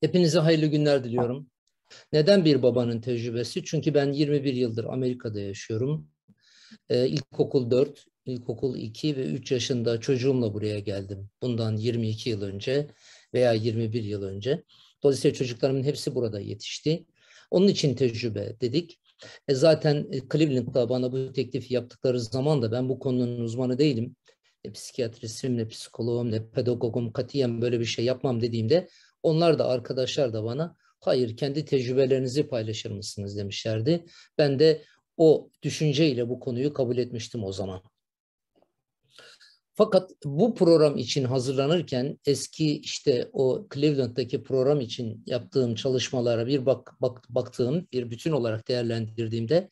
Hepinize hayırlı günler diliyorum. Neden bir babanın tecrübesi? Çünkü ben 21 yıldır Amerika'da yaşıyorum. Ee, ilkokul 4, ilkokul 2 ve 3 yaşında çocuğumla buraya geldim. Bundan 22 yıl önce veya 21 yıl önce. Dolayısıyla çocuklarımın hepsi burada yetişti. Onun için tecrübe dedik. E zaten e, Cleveland'da bana bu teklifi yaptıkları zaman da ben bu konunun uzmanı değilim. Ne psikiyatristim, ne psikologum, ne pedagogum katiyen böyle bir şey yapmam dediğimde onlar da arkadaşlar da bana hayır kendi tecrübelerinizi paylaşır mısınız demişlerdi. Ben de o düşünceyle bu konuyu kabul etmiştim o zaman. Fakat bu program için hazırlanırken eski işte o Cleveland'daki program için yaptığım çalışmalara bir bak, bak baktığım, bir bütün olarak değerlendirdiğimde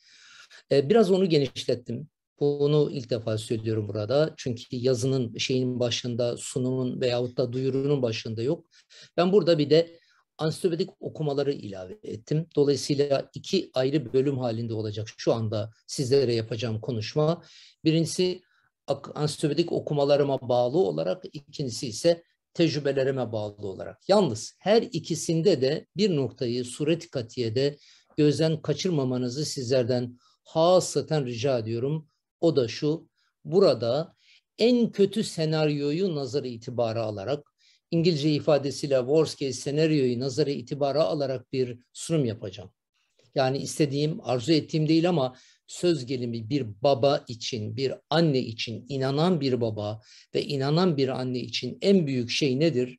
e, biraz onu genişlettim. Bunu ilk defa söylüyorum burada. Çünkü yazının şeyin başında, sunumun veyahut da duyurunun başında yok. Ben burada bir de ansilopedik okumaları ilave ettim. Dolayısıyla iki ayrı bölüm halinde olacak şu anda sizlere yapacağım konuşma. Birincisi ansilopedik okumalarıma bağlı olarak, ikincisi ise tecrübelerime bağlı olarak. Yalnız her ikisinde de bir noktayı suret katiyede gözden kaçırmamanızı sizlerden hasaten rica ediyorum. O da şu, burada en kötü senaryoyu nazara itibara alarak, İngilizce ifadesiyle worst case senaryoyu nazara itibara alarak bir sunum yapacağım. Yani istediğim, arzu ettiğim değil ama söz gelimi bir baba için, bir anne için, inanan bir baba ve inanan bir anne için en büyük şey nedir?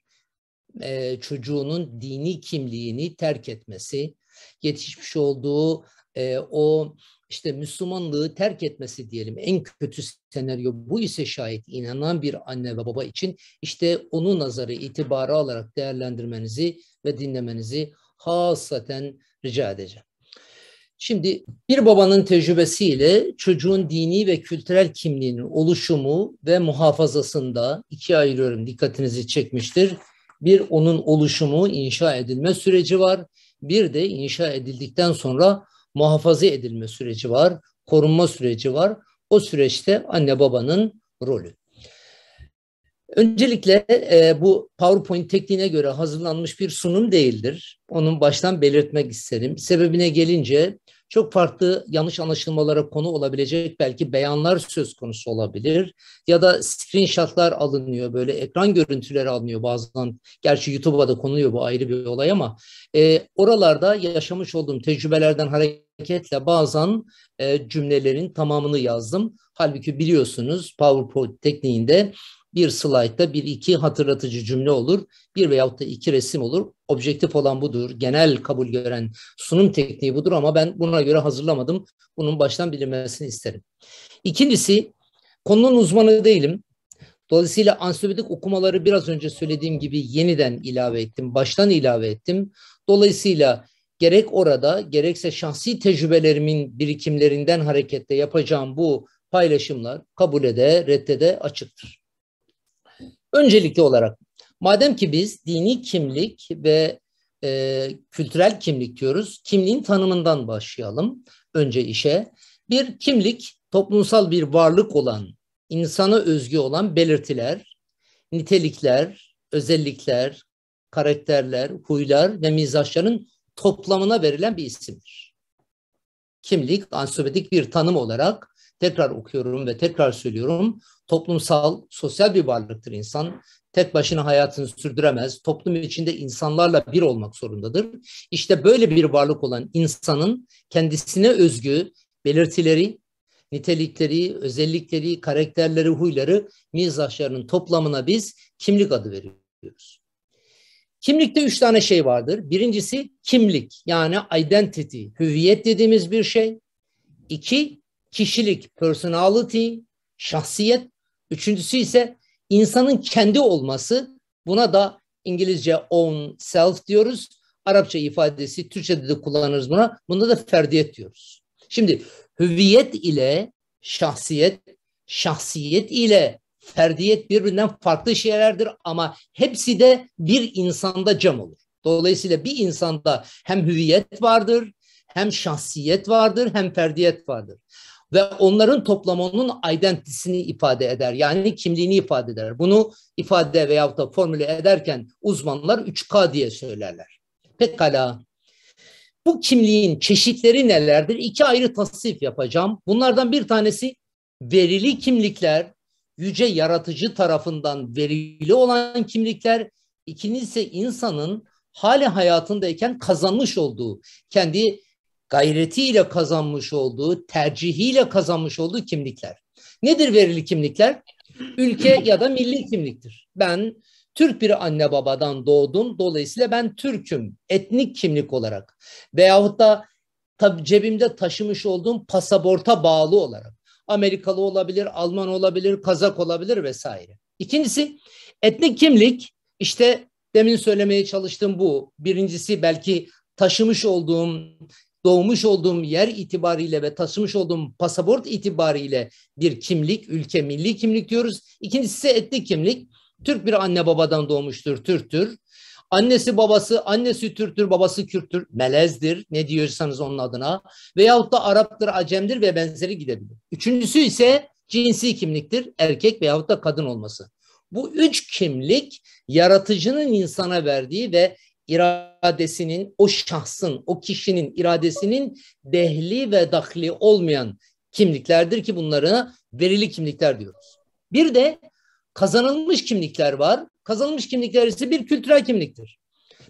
Ee, çocuğunun dini kimliğini terk etmesi, yetişmiş olduğu e, o işte Müslümanlığı terk etmesi diyelim en kötü senaryo bu ise şayet inanan bir anne ve baba için işte onu nazarı itibara alarak değerlendirmenizi ve dinlemenizi hasaten rica edeceğim. Şimdi bir babanın tecrübesiyle çocuğun dini ve kültürel kimliğinin oluşumu ve muhafazasında iki ayırıyorum dikkatinizi çekmiştir. Bir onun oluşumu, inşa edilme süreci var. Bir de inşa edildikten sonra muhafaza edilme süreci var, korunma süreci var. O süreçte anne babanın rolü. Öncelikle e, bu PowerPoint tekniğine göre hazırlanmış bir sunum değildir. Onun baştan belirtmek isterim. Sebebine gelince çok farklı yanlış anlaşılmalara konu olabilecek belki beyanlar söz konusu olabilir. Ya da screenshotlar alınıyor böyle ekran görüntüleri alınıyor bazen. Gerçi YouTube'a da konuluyor bu ayrı bir olay ama e, oralarda yaşamış olduğum tecrübelerden hareketle bazen e, cümlelerin tamamını yazdım. Halbuki biliyorsunuz PowerPoint tekniğinde bir slide'da bir iki hatırlatıcı cümle olur. Bir veyahut da iki resim olur. Objektif olan budur. Genel kabul gören sunum tekniği budur ama ben buna göre hazırlamadım. Bunun baştan bilinmesini isterim. İkincisi konunun uzmanı değilim. Dolayısıyla ansiyopedik okumaları biraz önce söylediğim gibi yeniden ilave ettim. Baştan ilave ettim. Dolayısıyla gerek orada gerekse şahsi tecrübelerimin birikimlerinden hareketle yapacağım bu paylaşımlar kabul ede, reddede açıktır. Öncelikli olarak madem ki biz dini kimlik ve e, kültürel kimlik diyoruz, kimliğin tanımından başlayalım önce işe. Bir kimlik toplumsal bir varlık olan, insana özgü olan belirtiler, nitelikler, özellikler, karakterler, huylar ve mizaçların toplamına verilen bir isimdir. Kimlik ansiyopedik bir tanım olarak tekrar okuyorum ve tekrar söylüyorum. Toplumsal, sosyal bir varlıktır insan. Tek başına hayatını sürdüremez. Toplum içinde insanlarla bir olmak zorundadır. İşte böyle bir varlık olan insanın kendisine özgü belirtileri, nitelikleri, özellikleri, karakterleri, huyları, mizaçlarının toplamına biz kimlik adı veriyoruz. Kimlikte üç tane şey vardır. Birincisi kimlik yani identity, hüviyet dediğimiz bir şey. İki, kişilik, personality, şahsiyet. Üçüncüsü ise insanın kendi olması. Buna da İngilizce own self diyoruz. Arapça ifadesi Türkçe'de de kullanırız buna. Bunda da ferdiyet diyoruz. Şimdi hüviyet ile şahsiyet, şahsiyet ile ferdiyet birbirinden farklı şeylerdir ama hepsi de bir insanda cam olur. Dolayısıyla bir insanda hem hüviyet vardır, hem şahsiyet vardır, hem ferdiyet vardır ve onların toplamının onun identisini ifade eder. Yani kimliğini ifade eder. Bunu ifade veyahut da formüle ederken uzmanlar 3K diye söylerler. Pekala. Bu kimliğin çeşitleri nelerdir? İki ayrı tasnif yapacağım. Bunlardan bir tanesi verili kimlikler, yüce yaratıcı tarafından verili olan kimlikler, İkincisi insanın hali hayatındayken kazanmış olduğu, kendi gayretiyle kazanmış olduğu, tercihiyle kazanmış olduğu kimlikler. Nedir verili kimlikler? Ülke ya da milli kimliktir. Ben Türk bir anne babadan doğdum. Dolayısıyla ben Türk'üm etnik kimlik olarak. Veyahut da tabi cebimde taşımış olduğum pasaporta bağlı olarak. Amerikalı olabilir, Alman olabilir, Kazak olabilir vesaire. İkincisi etnik kimlik işte demin söylemeye çalıştığım bu. Birincisi belki taşımış olduğum doğmuş olduğum yer itibariyle ve taşımış olduğum pasaport itibariyle bir kimlik, ülke milli kimlik diyoruz. İkincisi etnik kimlik. Türk bir anne babadan doğmuştur, Türktür. Annesi babası, annesi Türktür, babası Kürttür, melezdir, ne diyorsanız onun adına. Veyahut da Arap'tır, Acem'dir ve benzeri gidebilir. Üçüncüsü ise cinsi kimliktir, erkek veyahut da kadın olması. Bu üç kimlik yaratıcının insana verdiği ve iradesinin, o şahsın, o kişinin iradesinin dehli ve dahli olmayan kimliklerdir ki bunlara verili kimlikler diyoruz. Bir de kazanılmış kimlikler var. Kazanılmış kimlikler ise bir kültürel kimliktir.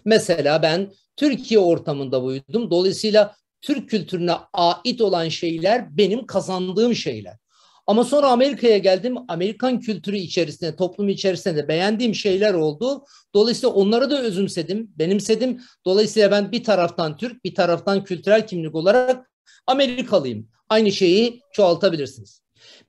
Mesela ben Türkiye ortamında büyüdüm. Dolayısıyla Türk kültürüne ait olan şeyler benim kazandığım şeyler. Ama sonra Amerika'ya geldim. Amerikan kültürü içerisinde, toplum içerisinde beğendiğim şeyler oldu. Dolayısıyla onları da özümsedim, benimsedim. Dolayısıyla ben bir taraftan Türk, bir taraftan kültürel kimlik olarak Amerikalıyım. Aynı şeyi çoğaltabilirsiniz.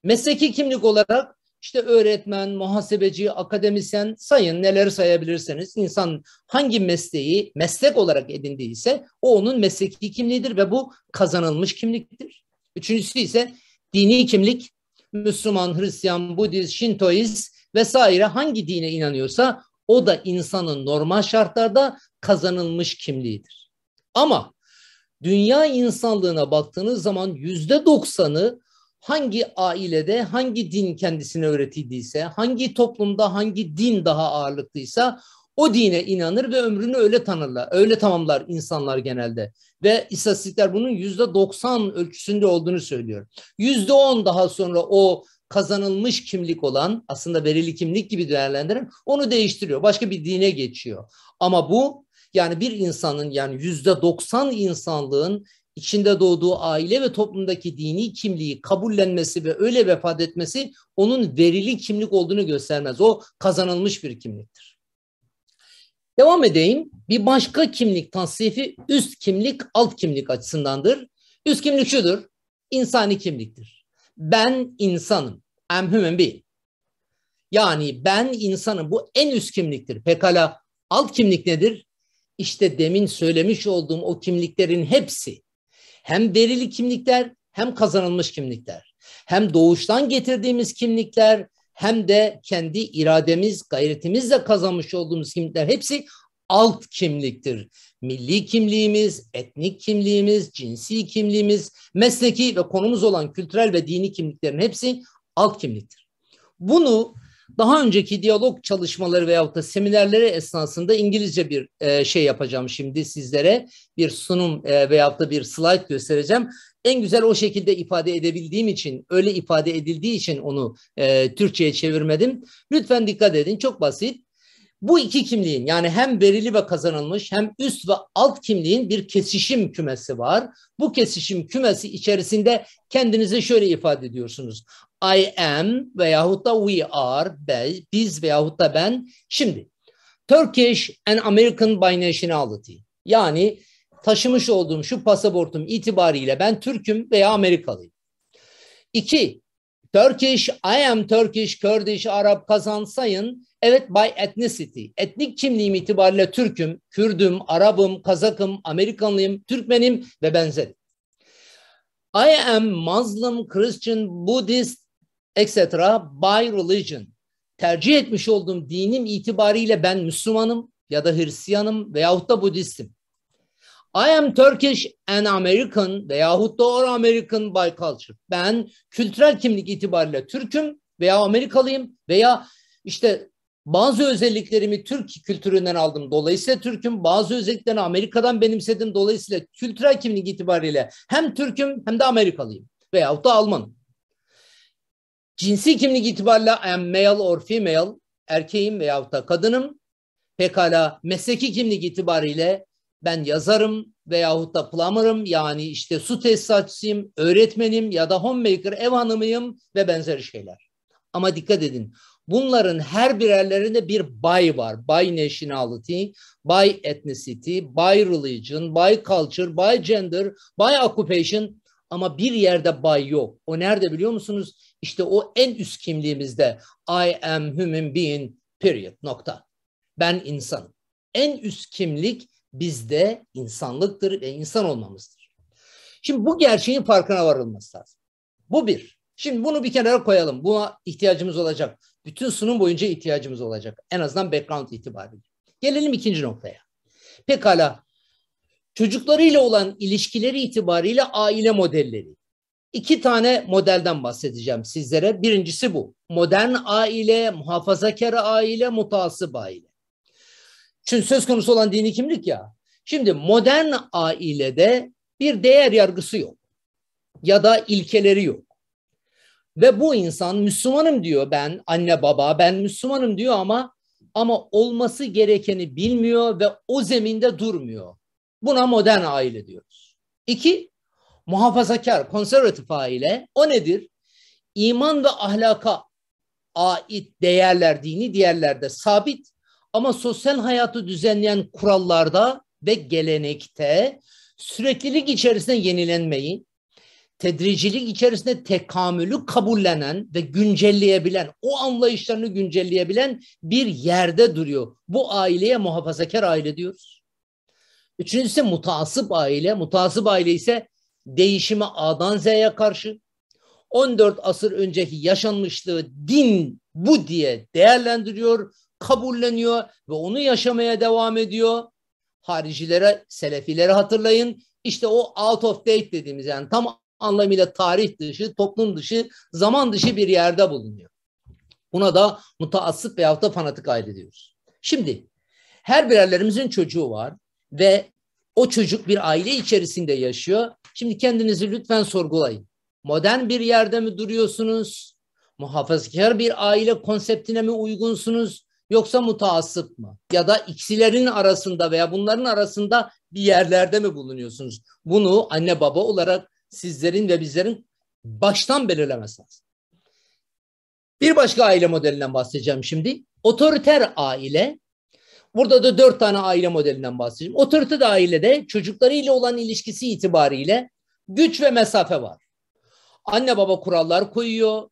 Mesleki kimlik olarak işte öğretmen, muhasebeci, akademisyen sayın neleri sayabilirseniz insan hangi mesleği meslek olarak edindiyse o onun mesleki kimliğidir ve bu kazanılmış kimliktir. Üçüncüsü ise dini kimlik Müslüman, Hristiyan, Budist, Şintoist vesaire hangi dine inanıyorsa o da insanın normal şartlarda kazanılmış kimliğidir. Ama dünya insanlığına baktığınız zaman yüzde doksanı hangi ailede hangi din kendisine öğretildiyse, hangi toplumda hangi din daha ağırlıklıysa o dine inanır ve ömrünü öyle tanırlar. Öyle tamamlar insanlar genelde. Ve istatistikler bunun yüzde 90 ölçüsünde olduğunu söylüyor. Yüzde 10 daha sonra o kazanılmış kimlik olan aslında verili kimlik gibi değerlendiren onu değiştiriyor. Başka bir dine geçiyor. Ama bu yani bir insanın yani yüzde 90 insanlığın içinde doğduğu aile ve toplumdaki dini kimliği kabullenmesi ve öyle vefat etmesi onun verili kimlik olduğunu göstermez. O kazanılmış bir kimliktir. Devam edeyim. Bir başka kimlik tasnifi üst kimlik, alt kimlik açısındandır. Üst kimlik şudur. İnsani kimliktir. Ben insanım. I'm human being. Yani ben insanım. Bu en üst kimliktir. Pekala alt kimlik nedir? İşte demin söylemiş olduğum o kimliklerin hepsi. Hem verili kimlikler hem kazanılmış kimlikler. Hem doğuştan getirdiğimiz kimlikler hem de kendi irademiz, gayretimizle kazanmış olduğumuz kimlikler hepsi alt kimliktir. Milli kimliğimiz, etnik kimliğimiz, cinsi kimliğimiz, mesleki ve konumuz olan kültürel ve dini kimliklerin hepsi alt kimliktir. Bunu daha önceki diyalog çalışmaları veyahut da seminerleri esnasında İngilizce bir e, şey yapacağım şimdi sizlere. Bir sunum e, veyahut da bir slide göstereceğim. En güzel o şekilde ifade edebildiğim için, öyle ifade edildiği için onu e, Türkçe'ye çevirmedim. Lütfen dikkat edin. Çok basit. Bu iki kimliğin yani hem verili ve kazanılmış hem üst ve alt kimliğin bir kesişim kümesi var. Bu kesişim kümesi içerisinde kendinizi şöyle ifade ediyorsunuz. I am veyahut da we are, be, biz veyahut da ben. Şimdi Turkish and American by nationality yani taşımış olduğum şu pasaportum itibariyle ben Türk'üm veya Amerikalıyım. İki, Turkish, I am Turkish, Kurdish, Arap, kazansayın. Evet by ethnicity. Etnik kimliğim itibariyle Türk'üm, Kürd'üm, Arap'ım, Kazak'ım, Amerikanlıyım, Türkmen'im ve benzeri. I am Muslim, Christian, Buddhist, etc. by religion. Tercih etmiş olduğum dinim itibariyle ben Müslümanım ya da Hristiyanım veyahut da Budistim. I am Turkish and American veyahut da or American by culture. Ben kültürel kimlik itibariyle Türk'üm veya Amerikalıyım veya işte bazı özelliklerimi Türk kültüründen aldım. Dolayısıyla Türk'üm. Bazı özelliklerini Amerika'dan benimsedim. Dolayısıyla kültürel kimlik itibariyle hem Türk'üm hem de Amerikalıyım. Veyahut da Almanım. Cinsi kimlik itibariyle I am male or female. Erkeğim veyahut da kadınım. Pekala mesleki kimlik itibariyle ben yazarım veyahut da plumber'ım yani işte su tesisatçısıyım, öğretmenim ya da homemaker, ev hanımıyım ve benzeri şeyler. Ama dikkat edin Bunların her birerlerinde bir bay var. bay nationality, bay ethnicity, bay religion, bay culture, bay gender, bay occupation. Ama bir yerde bay yok. O nerede biliyor musunuz? İşte o en üst kimliğimizde. I am human being period nokta. Ben insanım. En üst kimlik bizde insanlıktır ve insan olmamızdır. Şimdi bu gerçeğin farkına varılması lazım. Bu bir. Şimdi bunu bir kenara koyalım. Buna ihtiyacımız olacak. Bütün sunum boyunca ihtiyacımız olacak. En azından background itibariyle. Gelelim ikinci noktaya. Pekala çocuklarıyla olan ilişkileri itibariyle aile modelleri. İki tane modelden bahsedeceğim sizlere. Birincisi bu. Modern aile, muhafazakar aile, mutasip aile. Çünkü söz konusu olan dini kimlik ya. Şimdi modern ailede bir değer yargısı yok. Ya da ilkeleri yok. Ve bu insan Müslümanım diyor ben anne baba ben Müslümanım diyor ama ama olması gerekeni bilmiyor ve o zeminde durmuyor. Buna modern aile diyoruz. İki, muhafazakar, konservatif aile. O nedir? İman ve ahlaka ait değerler, dini değerlerde sabit ama sosyal hayatı düzenleyen kurallarda ve gelenekte süreklilik içerisinde yenilenmeyin tedricilik içerisinde tekamülü kabullenen ve güncelleyebilen, o anlayışlarını güncelleyebilen bir yerde duruyor. Bu aileye muhafazakar aile diyoruz. Üçüncüsü mutasip aile. Mutasip aile ise değişime A'dan Z'ye karşı 14 asır önceki yaşanmışlığı din bu diye değerlendiriyor, kabulleniyor ve onu yaşamaya devam ediyor. Haricilere, selefilere hatırlayın. İşte o out of date dediğimiz yani tam anlamıyla tarih dışı, toplum dışı, zaman dışı bir yerde bulunuyor. Buna da mutaassıp veyahut da fanatik aile diyoruz. Şimdi her birerlerimizin çocuğu var ve o çocuk bir aile içerisinde yaşıyor. Şimdi kendinizi lütfen sorgulayın. Modern bir yerde mi duruyorsunuz? Muhafazakar bir aile konseptine mi uygunsunuz? Yoksa mutaassıp mı? Ya da ikisilerin arasında veya bunların arasında bir yerlerde mi bulunuyorsunuz? Bunu anne baba olarak sizlerin ve bizlerin baştan belirlemesi lazım. Bir başka aile modelinden bahsedeceğim şimdi. Otoriter aile. Burada da dört tane aile modelinden bahsedeceğim. Otoriter ailede çocuklarıyla olan ilişkisi itibariyle güç ve mesafe var. Anne baba kurallar koyuyor,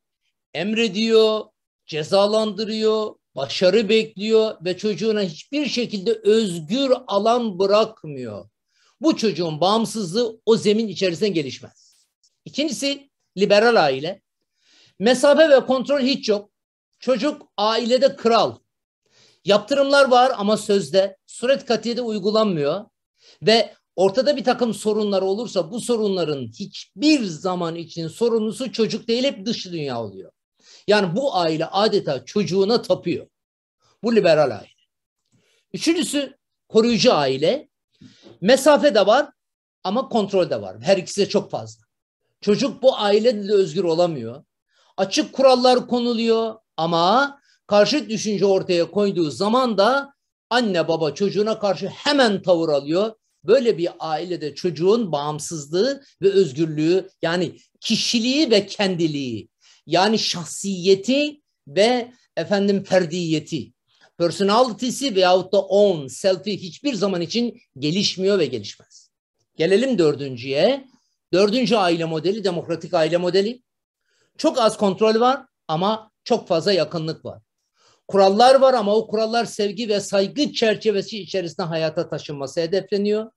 emrediyor, cezalandırıyor, başarı bekliyor ve çocuğuna hiçbir şekilde özgür alan bırakmıyor. Bu çocuğun bağımsızlığı o zemin içerisinde gelişmez. İkincisi liberal aile. Mesafe ve kontrol hiç yok. Çocuk ailede kral. Yaptırımlar var ama sözde suret katiyede uygulanmıyor. Ve ortada bir takım sorunlar olursa bu sorunların hiçbir zaman için sorumlusu çocuk değil hep dış dünya oluyor. Yani bu aile adeta çocuğuna tapıyor. Bu liberal aile. Üçüncüsü koruyucu aile. Mesafe de var ama kontrol de var. Her ikisi de çok fazla. Çocuk bu ailede özgür olamıyor. Açık kurallar konuluyor ama karşıt düşünce ortaya koyduğu zaman da anne baba çocuğuna karşı hemen tavır alıyor. Böyle bir ailede çocuğun bağımsızlığı ve özgürlüğü yani kişiliği ve kendiliği yani şahsiyeti ve efendim ferdiyeti personality'si veyahut da on, selfie hiçbir zaman için gelişmiyor ve gelişmez. Gelelim dördüncüye. Dördüncü aile modeli demokratik aile modeli. Çok az kontrol var ama çok fazla yakınlık var. Kurallar var ama o kurallar sevgi ve saygı çerçevesi içerisinde hayata taşınması hedefleniyor.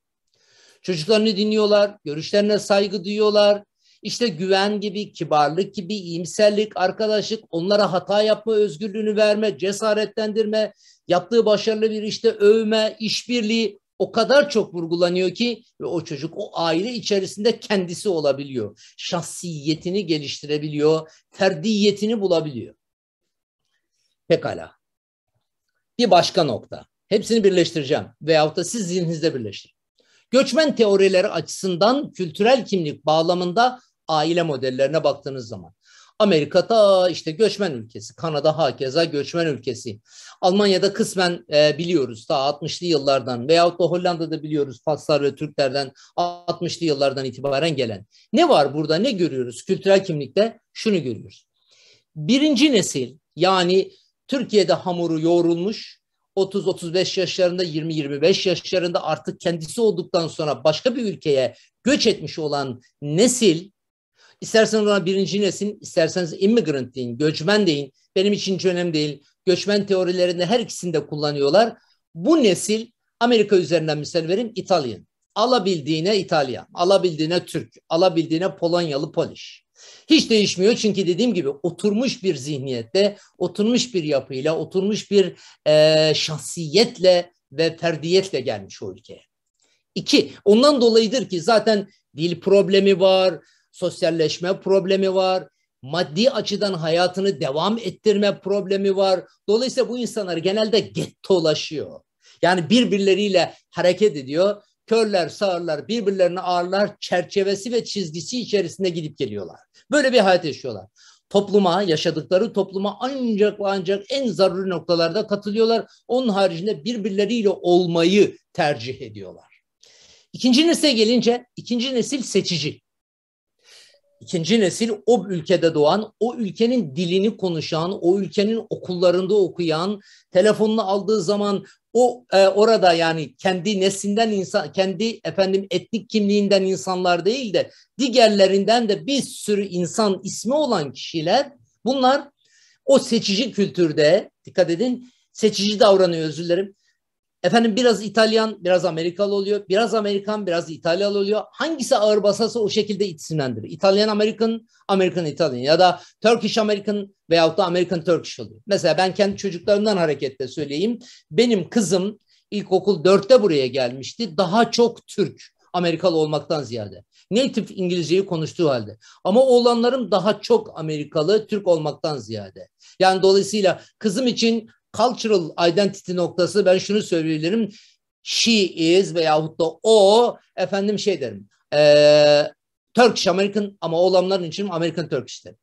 Çocuklarını dinliyorlar, görüşlerine saygı duyuyorlar, işte güven gibi, kibarlık gibi, iyimserlik, arkadaşlık, onlara hata yapma özgürlüğünü verme, cesaretlendirme, yaptığı başarılı bir işte övme, işbirliği o kadar çok vurgulanıyor ki ve o çocuk o aile içerisinde kendisi olabiliyor. Şahsiyetini geliştirebiliyor, ferdiyetini bulabiliyor. Pekala. Bir başka nokta. Hepsini birleştireceğim veyahut da siz zihninizde birleştirin. Göçmen teorileri açısından kültürel kimlik bağlamında aile modellerine baktığınız zaman. Amerika ta işte göçmen ülkesi, Kanada hakeza göçmen ülkesi. Almanya'da kısmen e, biliyoruz ta 60'lı yıllardan veyahut da Hollanda'da biliyoruz Faslar ve Türklerden 60'lı yıllardan itibaren gelen. Ne var burada ne görüyoruz? Kültürel kimlikte şunu görüyoruz. Birinci nesil yani Türkiye'de hamuru yoğrulmuş, 30-35 yaşlarında, 20-25 yaşlarında artık kendisi olduktan sonra başka bir ülkeye göç etmiş olan nesil İsterseniz ona birinci nesin, isterseniz immigrant deyin, göçmen deyin. Benim için hiç önemli değil. Göçmen teorilerinde her ikisini de kullanıyorlar. Bu nesil Amerika üzerinden misal vereyim İtalyan. Alabildiğine İtalya, alabildiğine Türk, alabildiğine Polonyalı Polish. Hiç değişmiyor çünkü dediğim gibi oturmuş bir zihniyette, oturmuş bir yapıyla, oturmuş bir e, şahsiyetle ve ferdiyetle gelmiş o ülkeye. İki, ondan dolayıdır ki zaten dil problemi var, sosyalleşme problemi var, maddi açıdan hayatını devam ettirme problemi var. Dolayısıyla bu insanlar genelde gettolaşıyor. Yani birbirleriyle hareket ediyor. Körler, sağırlar, birbirlerini ağırlar, çerçevesi ve çizgisi içerisinde gidip geliyorlar. Böyle bir hayat yaşıyorlar. Topluma, yaşadıkları topluma ancak ancak en zaruri noktalarda katılıyorlar. Onun haricinde birbirleriyle olmayı tercih ediyorlar. İkinci nesile gelince, ikinci nesil seçici. İkinci nesil o ülkede doğan, o ülkenin dilini konuşan, o ülkenin okullarında okuyan, telefonunu aldığı zaman o e, orada yani kendi neslinden insan, kendi efendim etnik kimliğinden insanlar değil de diğerlerinden de bir sürü insan ismi olan kişiler bunlar o seçici kültürde dikkat edin seçici davranıyor özür dilerim. Efendim biraz İtalyan, biraz Amerikalı oluyor. Biraz Amerikan, biraz İtalyalı oluyor. Hangisi ağır basarsa o şekilde isimlendirir. İtalyan Amerikan, Amerikan İtalyan ya da Turkish American veyahut da American Turkish oluyor. Mesela ben kendi çocuklarımdan hareketle söyleyeyim. Benim kızım ilkokul 4'te buraya gelmişti. Daha çok Türk, Amerikalı olmaktan ziyade. Native İngilizceyi konuştuğu halde. Ama oğlanlarım daha çok Amerikalı, Türk olmaktan ziyade. Yani dolayısıyla kızım için cultural identity noktası ben şunu söyleyebilirim. She is veyahut da o efendim şey derim. E, Turkish American ama olanların için American Turkish derim.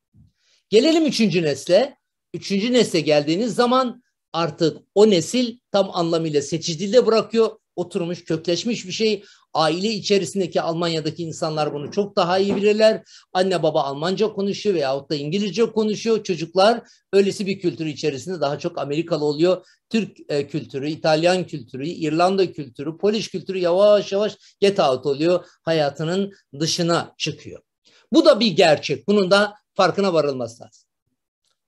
Gelelim üçüncü nesle. Üçüncü nesle geldiğiniz zaman artık o nesil tam anlamıyla seçiciliği de bırakıyor oturmuş, kökleşmiş bir şey. Aile içerisindeki Almanya'daki insanlar bunu çok daha iyi bilirler. Anne baba Almanca konuşuyor veyahut da İngilizce konuşuyor. Çocuklar öylesi bir kültür içerisinde daha çok Amerikalı oluyor. Türk e, kültürü, İtalyan kültürü, İrlanda kültürü, Polis kültürü yavaş yavaş get out oluyor. Hayatının dışına çıkıyor. Bu da bir gerçek. Bunun da farkına varılması lazım.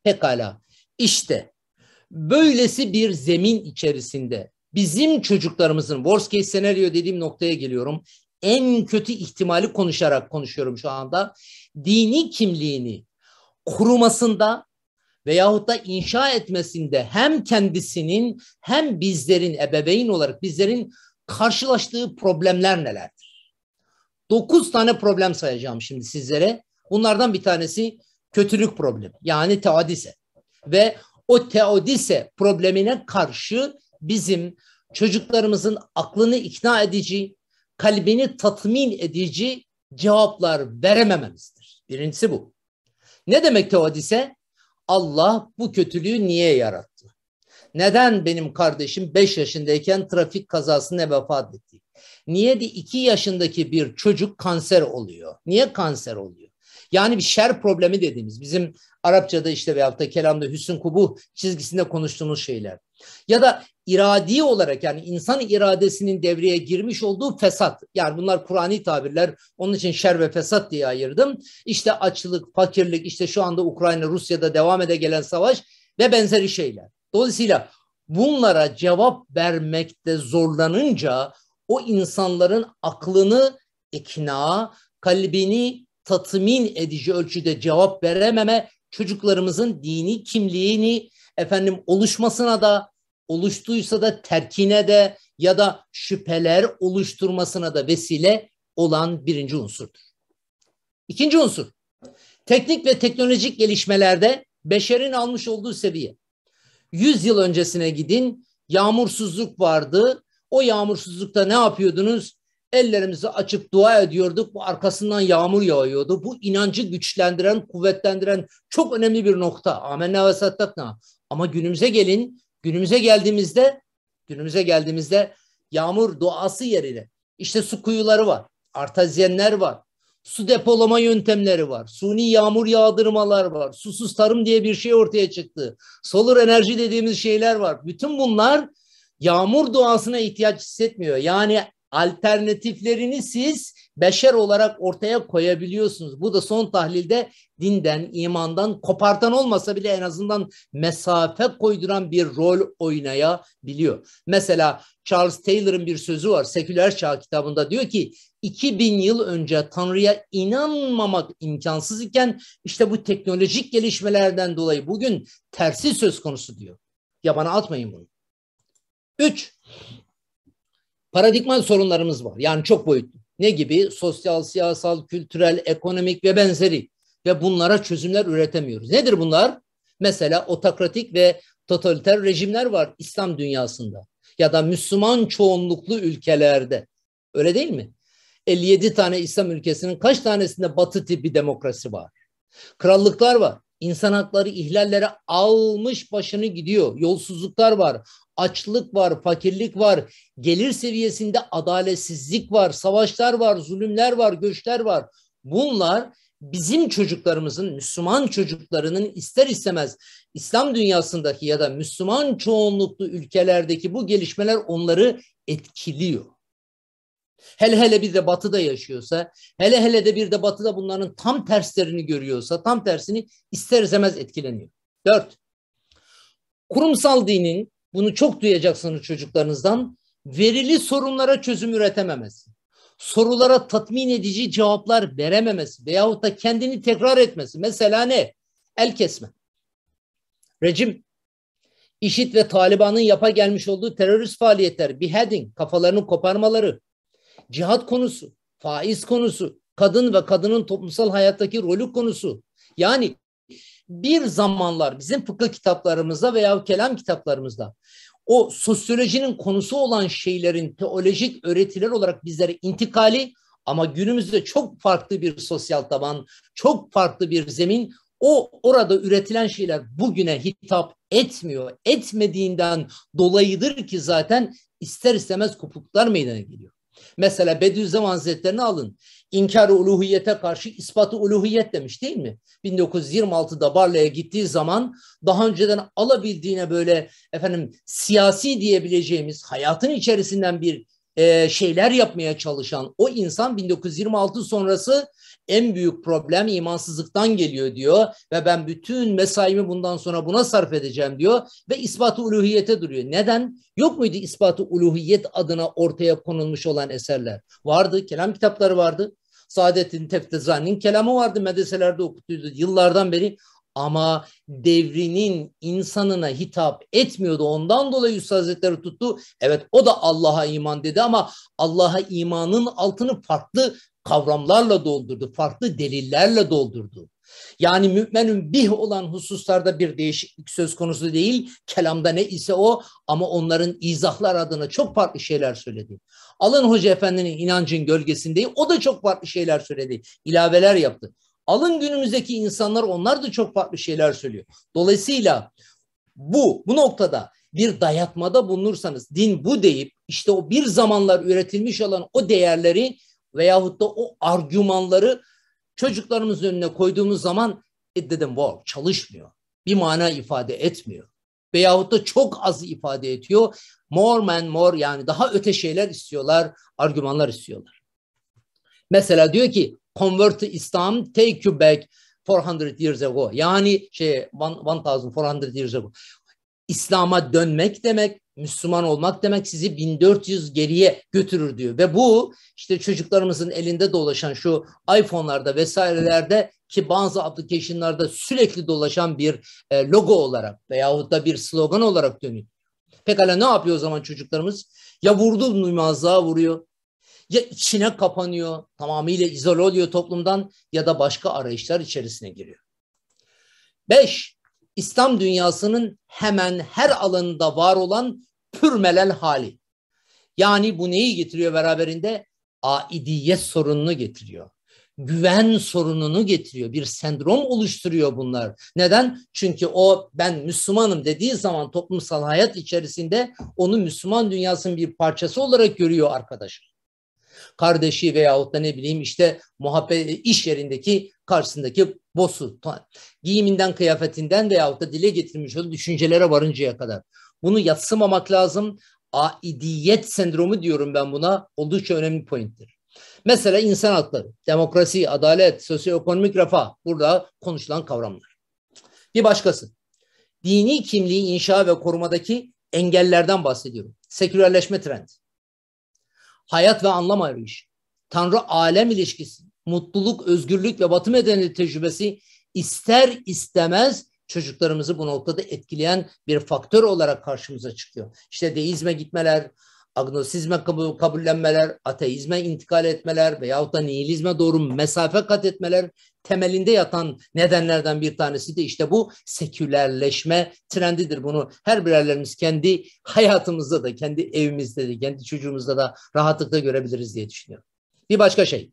Pekala. İşte böylesi bir zemin içerisinde bizim çocuklarımızın worst case senaryo dediğim noktaya geliyorum. En kötü ihtimali konuşarak konuşuyorum şu anda. Dini kimliğini kurumasında veyahut da inşa etmesinde hem kendisinin hem bizlerin ebeveyn olarak bizlerin karşılaştığı problemler nelerdir? Dokuz tane problem sayacağım şimdi sizlere. Bunlardan bir tanesi kötülük problemi yani teodise ve o teodise problemine karşı bizim çocuklarımızın aklını ikna edici, kalbini tatmin edici cevaplar veremememizdir. Birincisi bu. Ne demek o Allah bu kötülüğü niye yarattı? Neden benim kardeşim 5 yaşındayken trafik kazasında vefat etti? Niye de 2 yaşındaki bir çocuk kanser oluyor? Niye kanser oluyor? Yani bir şer problemi dediğimiz bizim Arapçada işte veyahut da kelamda Hüsnü kubu çizgisinde konuştuğumuz şeyler. Ya da iradi olarak yani insan iradesinin devreye girmiş olduğu fesat. Yani bunlar Kur'ani tabirler. Onun için şer ve fesat diye ayırdım. İşte açlık, fakirlik, işte şu anda Ukrayna, Rusya'da devam ede gelen savaş ve benzeri şeyler. Dolayısıyla bunlara cevap vermekte zorlanınca o insanların aklını ikna, kalbini tatmin edici ölçüde cevap verememe çocuklarımızın dini kimliğini efendim oluşmasına da oluştuysa da terkine de ya da şüpheler oluşturmasına da vesile olan birinci unsurdur. İkinci unsur, teknik ve teknolojik gelişmelerde beşerin almış olduğu seviye. Yüz yıl öncesine gidin, yağmursuzluk vardı. O yağmursuzlukta ne yapıyordunuz? ellerimizi açıp dua ediyorduk. Bu arkasından yağmur yağıyordu. Bu inancı güçlendiren, kuvvetlendiren çok önemli bir nokta. Amenna ve sattakna. Ama günümüze gelin, günümüze geldiğimizde, günümüze geldiğimizde yağmur duası yerine işte su kuyuları var, artezyenler var, su depolama yöntemleri var, suni yağmur yağdırmalar var, susuz tarım diye bir şey ortaya çıktı. Solar enerji dediğimiz şeyler var. Bütün bunlar yağmur duasına ihtiyaç hissetmiyor. Yani alternatiflerini siz beşer olarak ortaya koyabiliyorsunuz. Bu da son tahlilde dinden, imandan kopartan olmasa bile en azından mesafe koyduran bir rol oynayabiliyor. Mesela Charles Taylor'ın bir sözü var Seküler Çağ kitabında diyor ki 2000 yıl önce Tanrı'ya inanmamak imkansız iken işte bu teknolojik gelişmelerden dolayı bugün tersi söz konusu diyor. Yabana atmayın bunu. 3 paradigma sorunlarımız var. Yani çok boyutlu. Ne gibi? Sosyal, siyasal, kültürel, ekonomik ve benzeri. Ve bunlara çözümler üretemiyoruz. Nedir bunlar? Mesela otokratik ve totaliter rejimler var İslam dünyasında ya da Müslüman çoğunluklu ülkelerde. Öyle değil mi? 57 tane İslam ülkesinin kaç tanesinde batı tipi demokrasi var? Krallıklar var. İnsan hakları ihlalleri almış başını gidiyor. Yolsuzluklar var açlık var, fakirlik var, gelir seviyesinde adaletsizlik var, savaşlar var, zulümler var, göçler var. Bunlar bizim çocuklarımızın, Müslüman çocuklarının ister istemez İslam dünyasındaki ya da Müslüman çoğunluklu ülkelerdeki bu gelişmeler onları etkiliyor. Hele hele bir de batıda yaşıyorsa, hele hele de bir de batıda bunların tam terslerini görüyorsa, tam tersini ister istemez etkileniyor. Dört, kurumsal dinin bunu çok duyacaksınız çocuklarınızdan. Verili sorunlara çözüm üretememesi, sorulara tatmin edici cevaplar verememesi veyahut da kendini tekrar etmesi. Mesela ne? El kesme. Rejim, İşit ve Taliban'ın yapa gelmiş olduğu terörist faaliyetler, beheading, kafalarını koparmaları, cihat konusu, faiz konusu, kadın ve kadının toplumsal hayattaki rolü konusu. Yani bir zamanlar bizim fıkıh kitaplarımızda veya kelam kitaplarımızda o sosyolojinin konusu olan şeylerin teolojik öğretiler olarak bizlere intikali ama günümüzde çok farklı bir sosyal taban, çok farklı bir zemin o orada üretilen şeyler bugüne hitap etmiyor. Etmediğinden dolayıdır ki zaten ister istemez kopuklar meydana geliyor. Mesela Bediüzzaman Hazretlerini alın. İnkar-ı uluhiyete karşı ispatı uluhiyet demiş değil mi? 1926'da Barla'ya gittiği zaman daha önceden alabildiğine böyle efendim siyasi diyebileceğimiz hayatın içerisinden bir e, şeyler yapmaya çalışan o insan 1926 sonrası en büyük problem imansızlıktan geliyor diyor ve ben bütün mesaimi bundan sonra buna sarf edeceğim diyor ve ispatı uluhiyete duruyor. Neden? Yok muydu ispatı uluhiyet adına ortaya konulmuş olan eserler? Vardı, kelam kitapları vardı. Saadet'in Teftezani'nin kelamı vardı medeselerde okutuydu yıllardan beri ama devrinin insanına hitap etmiyordu. Ondan dolayı Yusuf Hazretleri tuttu. Evet o da Allah'a iman dedi ama Allah'a imanın altını farklı kavramlarla doldurdu. Farklı delillerle doldurdu. Yani müminün bih olan hususlarda bir değişiklik söz konusu değil. Kelamda ne ise o ama onların izahlar adına çok farklı şeyler söyledi. Alın Hoca Efendi'nin inancın gölgesindeyim. O da çok farklı şeyler söyledi. İlaveler yaptı. Alın günümüzdeki insanlar onlar da çok farklı şeyler söylüyor. Dolayısıyla bu bu noktada bir dayatmada bulunursanız din bu deyip işte o bir zamanlar üretilmiş olan o değerleri veyahut da o argümanları çocuklarımızın önüne koyduğumuz zaman e dedim wow çalışmıyor. Bir mana ifade etmiyor. Veyahut da çok az ifade ediyor. More and more yani daha öte şeyler istiyorlar, argümanlar istiyorlar. Mesela diyor ki convert to Islam, take you back 400 years ago. Yani şey 1400 years ago. İslam'a dönmek demek, Müslüman olmak demek sizi 1400 geriye götürür diyor. Ve bu işte çocuklarımızın elinde dolaşan şu iPhone'larda vesairelerde ki bazı application'larda sürekli dolaşan bir e, logo olarak veyahut da bir slogan olarak dönüyor. Pekala ne yapıyor o zaman çocuklarımız? Ya vurdu nuymazlığa vuruyor ya içine kapanıyor, tamamıyla izole oluyor toplumdan ya da başka arayışlar içerisine giriyor. Beş, İslam dünyasının hemen her alanında var olan pürmelel hali. Yani bu neyi getiriyor beraberinde? Aidiyet sorununu getiriyor. Güven sorununu getiriyor. Bir sendrom oluşturuyor bunlar. Neden? Çünkü o ben Müslümanım dediği zaman toplumsal hayat içerisinde onu Müslüman dünyasının bir parçası olarak görüyor arkadaşlar kardeşi veyahut da ne bileyim işte muhabbet iş yerindeki karşısındaki bosu giyiminden kıyafetinden veyahut da dile getirmiş olduğu düşüncelere varıncaya kadar. Bunu yatsımamak lazım. Aidiyet sendromu diyorum ben buna. Oldukça önemli pointtir. Mesela insan hakları, demokrasi, adalet, sosyoekonomik refah burada konuşulan kavramlar. Bir başkası. Dini kimliği inşa ve korumadaki engellerden bahsediyorum. Sekülerleşme trendi hayat ve anlam arayış, Tanrı alem ilişkisi, mutluluk, özgürlük ve batı medeniyeti tecrübesi ister istemez çocuklarımızı bu noktada etkileyen bir faktör olarak karşımıza çıkıyor. İşte deizme gitmeler, agnostizme kabullenmeler, ateizme intikal etmeler veyahut da nihilizme doğru mesafe kat etmeler temelinde yatan nedenlerden bir tanesi de işte bu sekülerleşme trendidir. Bunu her birerlerimiz kendi hayatımızda da, kendi evimizde de, kendi çocuğumuzda da rahatlıkla görebiliriz diye düşünüyorum. Bir başka şey,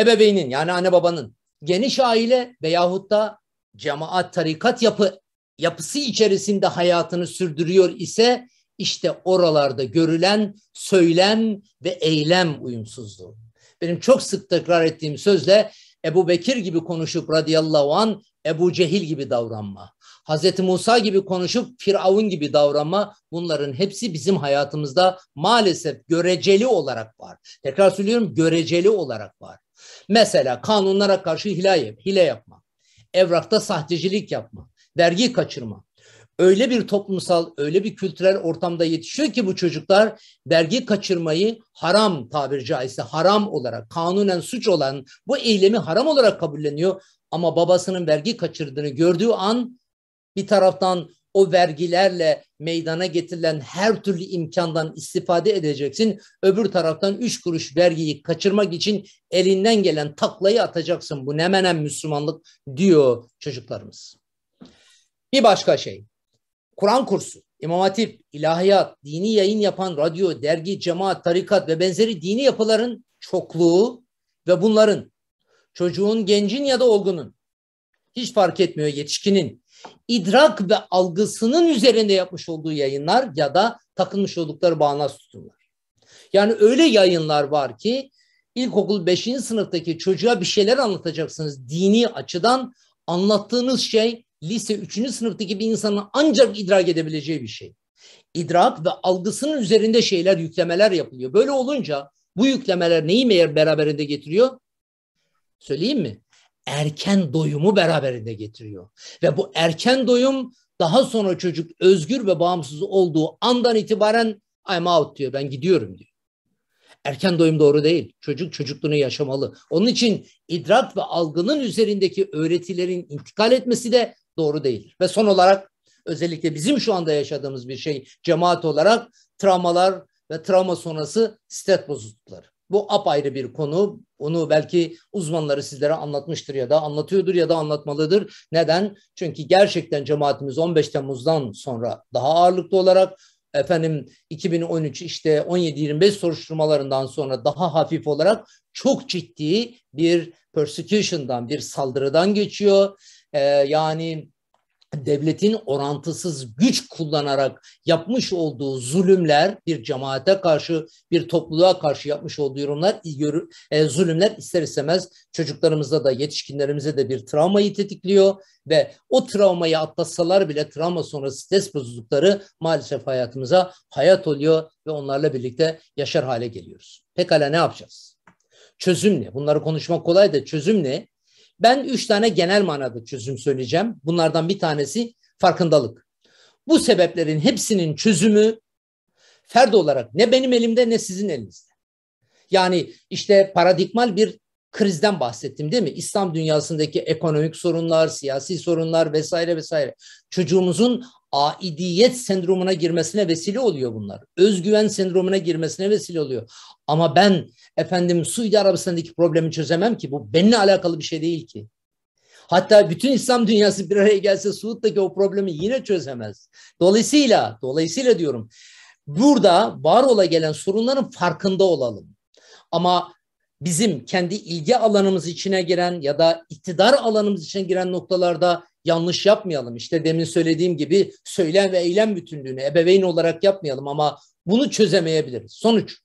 ebeveynin yani anne babanın geniş aile veyahut da cemaat, tarikat yapı yapısı içerisinde hayatını sürdürüyor ise işte oralarda görülen söylem ve eylem uyumsuzluğu. Benim çok sık tekrar ettiğim sözle Ebu Bekir gibi konuşup radıyallahu an Ebu Cehil gibi davranma. Hz. Musa gibi konuşup Firavun gibi davranma bunların hepsi bizim hayatımızda maalesef göreceli olarak var. Tekrar söylüyorum göreceli olarak var. Mesela kanunlara karşı hile, hile yapma, evrakta sahtecilik yapma, vergi kaçırma, öyle bir toplumsal, öyle bir kültürel ortamda yetişiyor ki bu çocuklar vergi kaçırmayı haram tabiri caizse haram olarak, kanunen suç olan bu eylemi haram olarak kabulleniyor. Ama babasının vergi kaçırdığını gördüğü an bir taraftan o vergilerle meydana getirilen her türlü imkandan istifade edeceksin. Öbür taraftan üç kuruş vergiyi kaçırmak için elinden gelen taklayı atacaksın. Bu ne menen Müslümanlık diyor çocuklarımız. Bir başka şey. Kur'an kursu, İmam Hatip, ilahiyat, dini yayın yapan radyo, dergi, cemaat, tarikat ve benzeri dini yapıların çokluğu ve bunların çocuğun, gencin ya da olgunun hiç fark etmiyor yetişkinin idrak ve algısının üzerinde yapmış olduğu yayınlar ya da takılmış oldukları bağnaz tutumlar. Yani öyle yayınlar var ki ilkokul 5. sınıftaki çocuğa bir şeyler anlatacaksınız dini açıdan anlattığınız şey lise 3. sınıftaki bir insanın ancak idrak edebileceği bir şey. İdrak ve algısının üzerinde şeyler, yüklemeler yapılıyor. Böyle olunca bu yüklemeler neyi meğer beraberinde getiriyor? Söyleyeyim mi? Erken doyumu beraberinde getiriyor. Ve bu erken doyum daha sonra çocuk özgür ve bağımsız olduğu andan itibaren I'm out diyor. Ben gidiyorum diyor. Erken doyum doğru değil. Çocuk çocukluğunu yaşamalı. Onun için idrak ve algının üzerindeki öğretilerin intikal etmesi de doğru değil. Ve son olarak özellikle bizim şu anda yaşadığımız bir şey cemaat olarak travmalar ve travma sonrası stres bozuklukları. Bu apayrı bir konu. Onu belki uzmanları sizlere anlatmıştır ya da anlatıyordur ya da anlatmalıdır. Neden? Çünkü gerçekten cemaatimiz 15 Temmuz'dan sonra daha ağırlıklı olarak efendim 2013 işte 17-25 soruşturmalarından sonra daha hafif olarak çok ciddi bir persecution'dan, bir saldırıdan geçiyor e, yani devletin orantısız güç kullanarak yapmış olduğu zulümler bir cemaate karşı bir topluluğa karşı yapmış olduğu yorumlar e, zulümler ister istemez çocuklarımızda da yetişkinlerimize de bir travmayı tetikliyor ve o travmayı atlatsalar bile travma sonrası stres bozuklukları maalesef hayatımıza hayat oluyor ve onlarla birlikte yaşar hale geliyoruz. Pekala ne yapacağız? Çözüm ne? Bunları konuşmak kolay da çözüm ne? Ben üç tane genel manada çözüm söyleyeceğim. Bunlardan bir tanesi farkındalık. Bu sebeplerin hepsinin çözümü ferd olarak ne benim elimde ne sizin elinizde. Yani işte paradigmal bir krizden bahsettim değil mi? İslam dünyasındaki ekonomik sorunlar, siyasi sorunlar vesaire vesaire. Çocuğumuzun aidiyet sendromuna girmesine vesile oluyor bunlar. Özgüven sendromuna girmesine vesile oluyor. Ama ben efendim Suudi Arabistan'daki problemi çözemem ki bu benimle alakalı bir şey değil ki. Hatta bütün İslam dünyası bir araya gelse Suud'daki o problemi yine çözemez. Dolayısıyla, dolayısıyla diyorum burada var ola gelen sorunların farkında olalım. Ama bizim kendi ilgi alanımız içine giren ya da iktidar alanımız içine giren noktalarda yanlış yapmayalım. İşte demin söylediğim gibi söylem ve eylem bütünlüğünü ebeveyn olarak yapmayalım ama bunu çözemeyebiliriz. Sonuç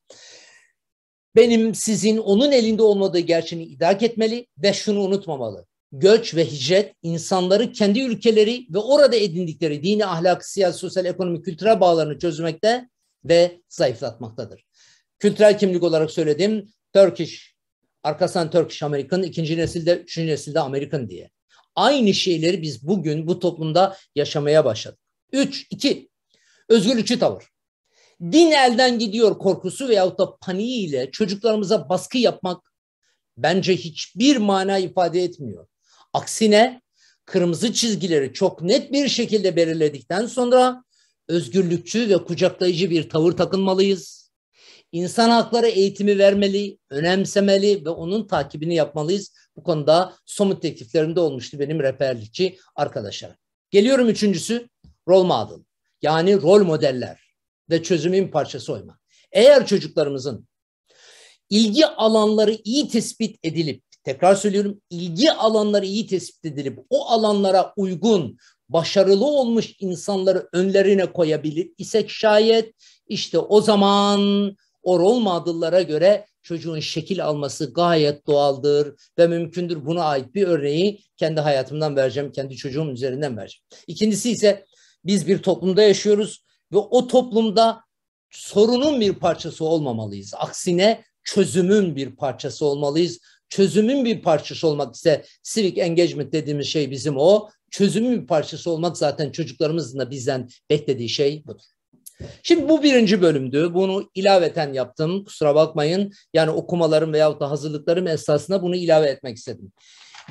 benim sizin onun elinde olmadığı gerçeğini idrak etmeli ve şunu unutmamalı. Göç ve hicret insanları kendi ülkeleri ve orada edindikleri dini, ahlak, siyasi, sosyal, ekonomik, kültürel bağlarını çözmekte ve zayıflatmaktadır. Kültürel kimlik olarak söyledim. Turkish, arkasından Turkish American, ikinci nesilde, üçüncü nesilde Amerikan diye. Aynı şeyleri biz bugün bu toplumda yaşamaya başladık. 3, 2. Özgürlükçü tavır. Din elden gidiyor korkusu veyahut da paniği ile çocuklarımıza baskı yapmak bence hiçbir mana ifade etmiyor. Aksine kırmızı çizgileri çok net bir şekilde belirledikten sonra özgürlükçü ve kucaklayıcı bir tavır takınmalıyız İnsan hakları eğitimi vermeli, önemsemeli ve onun takibini yapmalıyız. Bu konuda somut tekliflerimde olmuştu benim rehberlikçi arkadaşlarım. Geliyorum üçüncüsü rol model yani rol modeller ve çözümün parçası olma. Eğer çocuklarımızın ilgi alanları iyi tespit edilip tekrar söylüyorum ilgi alanları iyi tespit edilip o alanlara uygun başarılı olmuş insanları önlerine koyabilir isek şayet işte o zaman o rol model'lara göre çocuğun şekil alması gayet doğaldır ve mümkündür. Buna ait bir örneği kendi hayatımdan vereceğim, kendi çocuğum üzerinden vereceğim. İkincisi ise biz bir toplumda yaşıyoruz ve o toplumda sorunun bir parçası olmamalıyız. Aksine çözümün bir parçası olmalıyız. Çözümün bir parçası olmak ise civic engagement dediğimiz şey bizim o. Çözümün bir parçası olmak zaten çocuklarımızın da bizden beklediği şey budur. Şimdi bu birinci bölümdü. Bunu ilaveten yaptım. Kusura bakmayın. Yani okumalarım veyahut da hazırlıklarım esasında bunu ilave etmek istedim.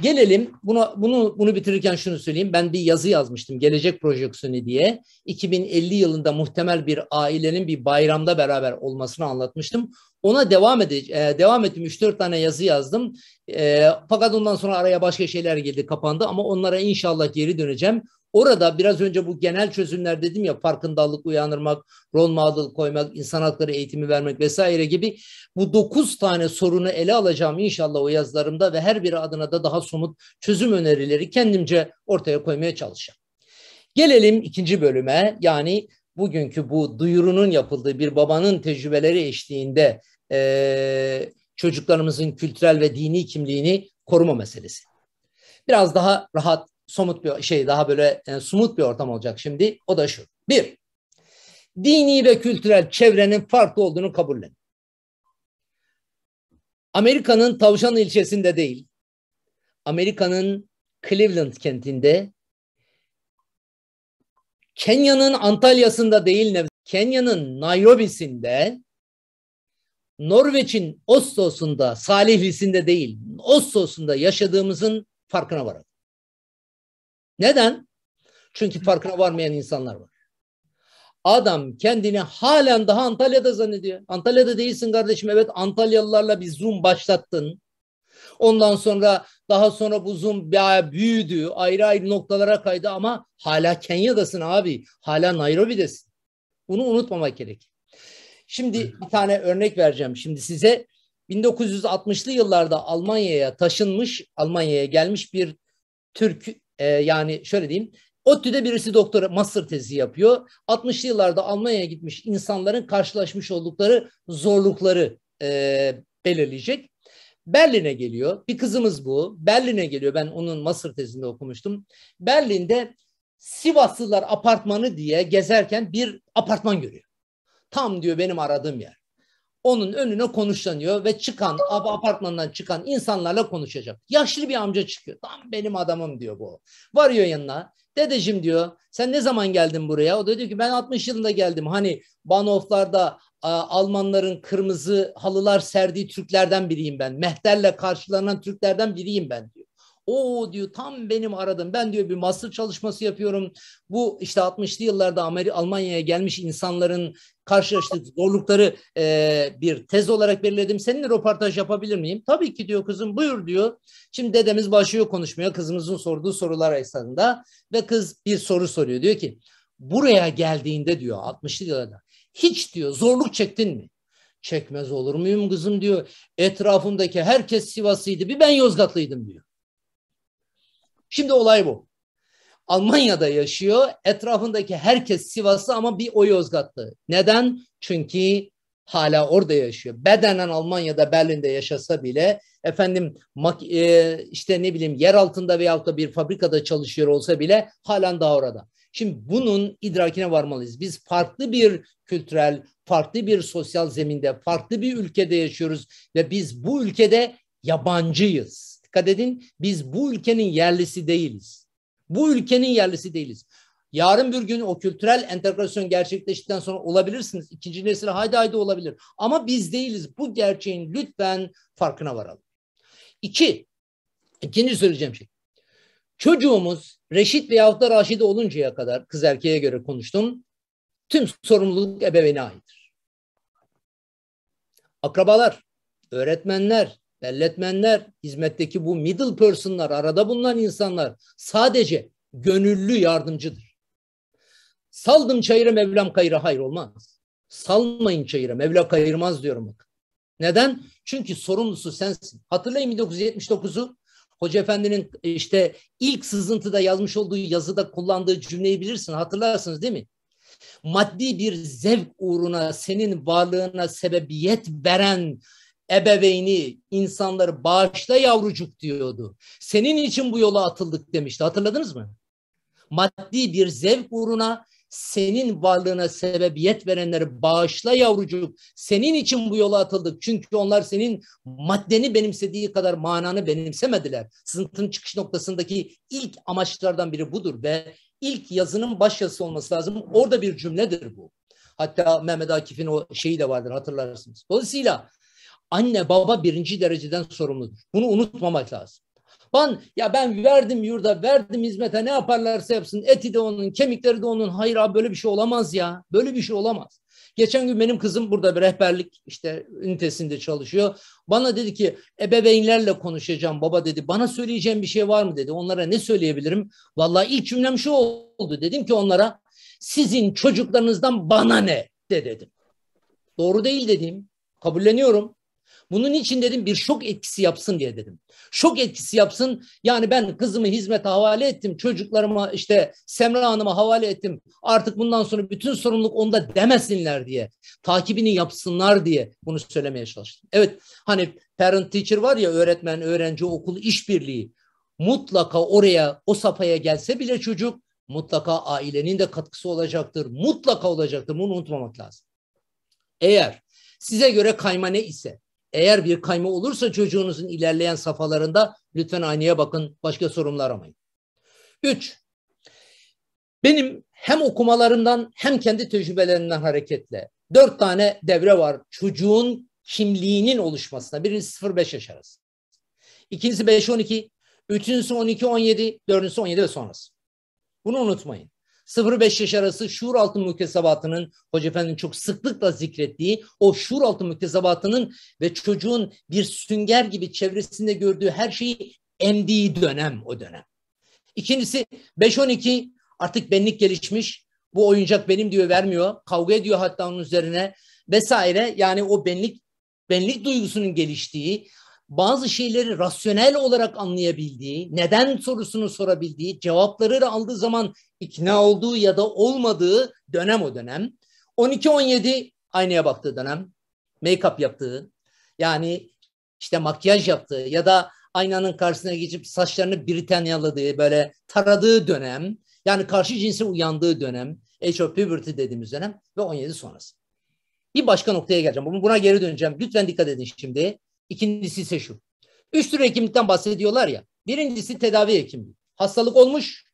Gelelim buna, bunu bunu bitirirken şunu söyleyeyim. Ben bir yazı yazmıştım gelecek projeksiyonu diye. 2050 yılında muhtemel bir ailenin bir bayramda beraber olmasını anlatmıştım. Ona devam ede e, devam ettim. 3-4 tane yazı yazdım. E, fakat ondan sonra araya başka şeyler girdi, kapandı ama onlara inşallah geri döneceğim. Orada biraz önce bu genel çözümler dedim ya farkındalık uyanırmak, rol model koymak, insan hakları eğitimi vermek vesaire gibi bu dokuz tane sorunu ele alacağım inşallah o yazılarımda ve her biri adına da daha somut çözüm önerileri kendimce ortaya koymaya çalışacağım. Gelelim ikinci bölüme yani bugünkü bu duyurunun yapıldığı bir babanın tecrübeleri eşliğinde e, çocuklarımızın kültürel ve dini kimliğini koruma meselesi. Biraz daha rahat somut bir şey daha böyle e, sumut bir ortam olacak şimdi. O da şu. Bir, dini ve kültürel çevrenin farklı olduğunu kabullen. Amerika'nın Tavşan ilçesinde değil, Amerika'nın Cleveland kentinde, Kenya'nın Antalya'sında değil, Kenya'nın Nairobi'sinde, Norveç'in Oslo'sunda, Salihli'sinde değil, Oslo'sunda yaşadığımızın farkına varalım. Neden? Çünkü farkına varmayan insanlar var. Adam kendini halen daha Antalya'da zannediyor. Antalya'da değilsin kardeşim. Evet Antalyalılarla bir Zoom başlattın. Ondan sonra daha sonra bu Zoom büyüdü. Ayrı ayrı noktalara kaydı ama hala Kenya'dasın abi. Hala Nairobi'desin. Bunu unutmamak gerek. Şimdi bir tane örnek vereceğim şimdi size. 1960'lı yıllarda Almanya'ya taşınmış, Almanya'ya gelmiş bir Türk e, yani şöyle diyeyim. ODTÜ'de birisi doktora master tezi yapıyor. 60'lı yıllarda Almanya'ya gitmiş insanların karşılaşmış oldukları zorlukları e, belirleyecek. Berlin'e geliyor. Bir kızımız bu. Berlin'e geliyor. Ben onun master tezinde okumuştum. Berlin'de Sivaslılar apartmanı diye gezerken bir apartman görüyor. Tam diyor benim aradığım yer onun önüne konuşlanıyor ve çıkan apartmandan çıkan insanlarla konuşacak. Yaşlı bir amca çıkıyor. Tam benim adamım diyor bu. Varıyor yanına. Dedeciğim diyor sen ne zaman geldin buraya? O da diyor ki ben 60 yılında geldim. Hani Banoflar'da Almanların kırmızı halılar serdiği Türklerden biriyim ben. Mehter'le karşılanan Türklerden biriyim ben diyor. O diyor tam benim aradım. Ben diyor bir master çalışması yapıyorum. Bu işte 60'lı yıllarda Amerika, Almanya'ya gelmiş insanların karşılaştığı zorlukları e, bir tez olarak belirledim. Seninle röportaj yapabilir miyim? Tabii ki diyor kızım buyur diyor. Şimdi dedemiz başlıyor konuşmaya kızımızın sorduğu sorular esasında ve kız bir soru soruyor. Diyor ki buraya geldiğinde diyor 60'lı yıllarda hiç diyor zorluk çektin mi? Çekmez olur muyum kızım diyor. Etrafımdaki herkes Sivaslıydı bir ben Yozgatlıydım diyor. Şimdi olay bu. Almanya'da yaşıyor. Etrafındaki herkes Sivaslı ama bir o Yozgatlı. Neden? Çünkü hala orada yaşıyor. Bedenen Almanya'da Berlin'de yaşasa bile efendim e, işte ne bileyim yer altında veyahut da bir fabrikada çalışıyor olsa bile halen daha orada. Şimdi bunun idrakine varmalıyız. Biz farklı bir kültürel, farklı bir sosyal zeminde, farklı bir ülkede yaşıyoruz ve biz bu ülkede yabancıyız dikkat edin biz bu ülkenin yerlisi değiliz. Bu ülkenin yerlisi değiliz. Yarın bir gün o kültürel entegrasyon gerçekleştikten sonra olabilirsiniz. İkinci nesil haydi haydi olabilir. Ama biz değiliz. Bu gerçeğin lütfen farkına varalım. İki, ikinci söyleyeceğim şey. Çocuğumuz reşit veyahut da raşide oluncaya kadar kız erkeğe göre konuştum. Tüm sorumluluk ebeveyne aittir. Akrabalar, öğretmenler, belletmenler, hizmetteki bu middle person'lar, arada bulunan insanlar sadece gönüllü yardımcıdır. Saldım çayıra Mevlam kayıra hayır olmaz. Salmayın çayıra Mevla kayırmaz diyorum bak. Neden? Çünkü sorumlusu sensin. Hatırlayın 1979'u Hoca Efendi'nin işte ilk sızıntıda yazmış olduğu yazıda kullandığı cümleyi bilirsin hatırlarsınız değil mi? Maddi bir zevk uğruna senin varlığına sebebiyet veren ebeveyni, insanları bağışla yavrucuk diyordu. Senin için bu yola atıldık demişti. Hatırladınız mı? Maddi bir zevk uğruna senin varlığına sebebiyet verenleri bağışla yavrucuk. Senin için bu yola atıldık. Çünkü onlar senin maddeni benimsediği kadar mananı benimsemediler. Sınıfın çıkış noktasındaki ilk amaçlardan biri budur ve ilk yazının baş olması lazım. Orada bir cümledir bu. Hatta Mehmet Akif'in o şeyi de vardır hatırlarsınız. Dolayısıyla anne baba birinci dereceden sorumludur. Bunu unutmamak lazım. Ben ya ben verdim yurda, verdim hizmete ne yaparlarsa yapsın. Eti de onun, kemikleri de onun. Hayır abi böyle bir şey olamaz ya. Böyle bir şey olamaz. Geçen gün benim kızım burada bir rehberlik işte ünitesinde çalışıyor. Bana dedi ki ebeveynlerle konuşacağım baba dedi. Bana söyleyeceğim bir şey var mı dedi. Onlara ne söyleyebilirim? Vallahi ilk cümlem şu oldu. Dedim ki onlara sizin çocuklarınızdan bana ne de dedim. Doğru değil dediğim. Kabulleniyorum. Bunun için dedim bir şok etkisi yapsın diye dedim. Şok etkisi yapsın. Yani ben kızımı hizmete havale ettim. Çocuklarıma işte Semra Hanım'a havale ettim. Artık bundan sonra bütün sorumluluk onda demesinler diye. Takibini yapsınlar diye bunu söylemeye çalıştım. Evet hani parent teacher var ya öğretmen, öğrenci, okul işbirliği. Mutlaka oraya o sapaya gelse bile çocuk mutlaka ailenin de katkısı olacaktır. Mutlaka olacaktır. Bunu unutmamak lazım. Eğer size göre kayma ne ise eğer bir kayma olursa çocuğunuzun ilerleyen safhalarında lütfen aynaya bakın, başka sorumlar aramayın. 3. benim hem okumalarımdan hem kendi tecrübelerimden hareketle dört tane devre var çocuğun kimliğinin oluşmasına. Birincisi 0-5 yaş arası. İkincisi 5-12, üçüncüsü 12-17, dördüncüsü 17 ve sonrası. Bunu unutmayın. 0-5 yaş arası şuur altı müktesebatının Hoca Efendi'nin çok sıklıkla zikrettiği o şuur altı müktesebatının ve çocuğun bir sünger gibi çevresinde gördüğü her şeyi emdiği dönem o dönem. İkincisi 5-12 artık benlik gelişmiş. Bu oyuncak benim diyor vermiyor. Kavga ediyor hatta onun üzerine vesaire. Yani o benlik benlik duygusunun geliştiği bazı şeyleri rasyonel olarak anlayabildiği, neden sorusunu sorabildiği, cevapları aldığı zaman ikna olduğu ya da olmadığı dönem o dönem. 12-17 aynaya baktığı dönem, make-up yaptığı, yani işte makyaj yaptığı ya da aynanın karşısına geçip saçlarını Britanyaladığı, böyle taradığı dönem, yani karşı cinse uyandığı dönem, age of puberty dediğimiz dönem ve 17 sonrası. Bir başka noktaya geleceğim. Buna geri döneceğim. Lütfen dikkat edin şimdi. İkincisi ise şu. Üç tür hekimlikten bahsediyorlar ya. Birincisi tedavi hekimliği. Hastalık olmuş,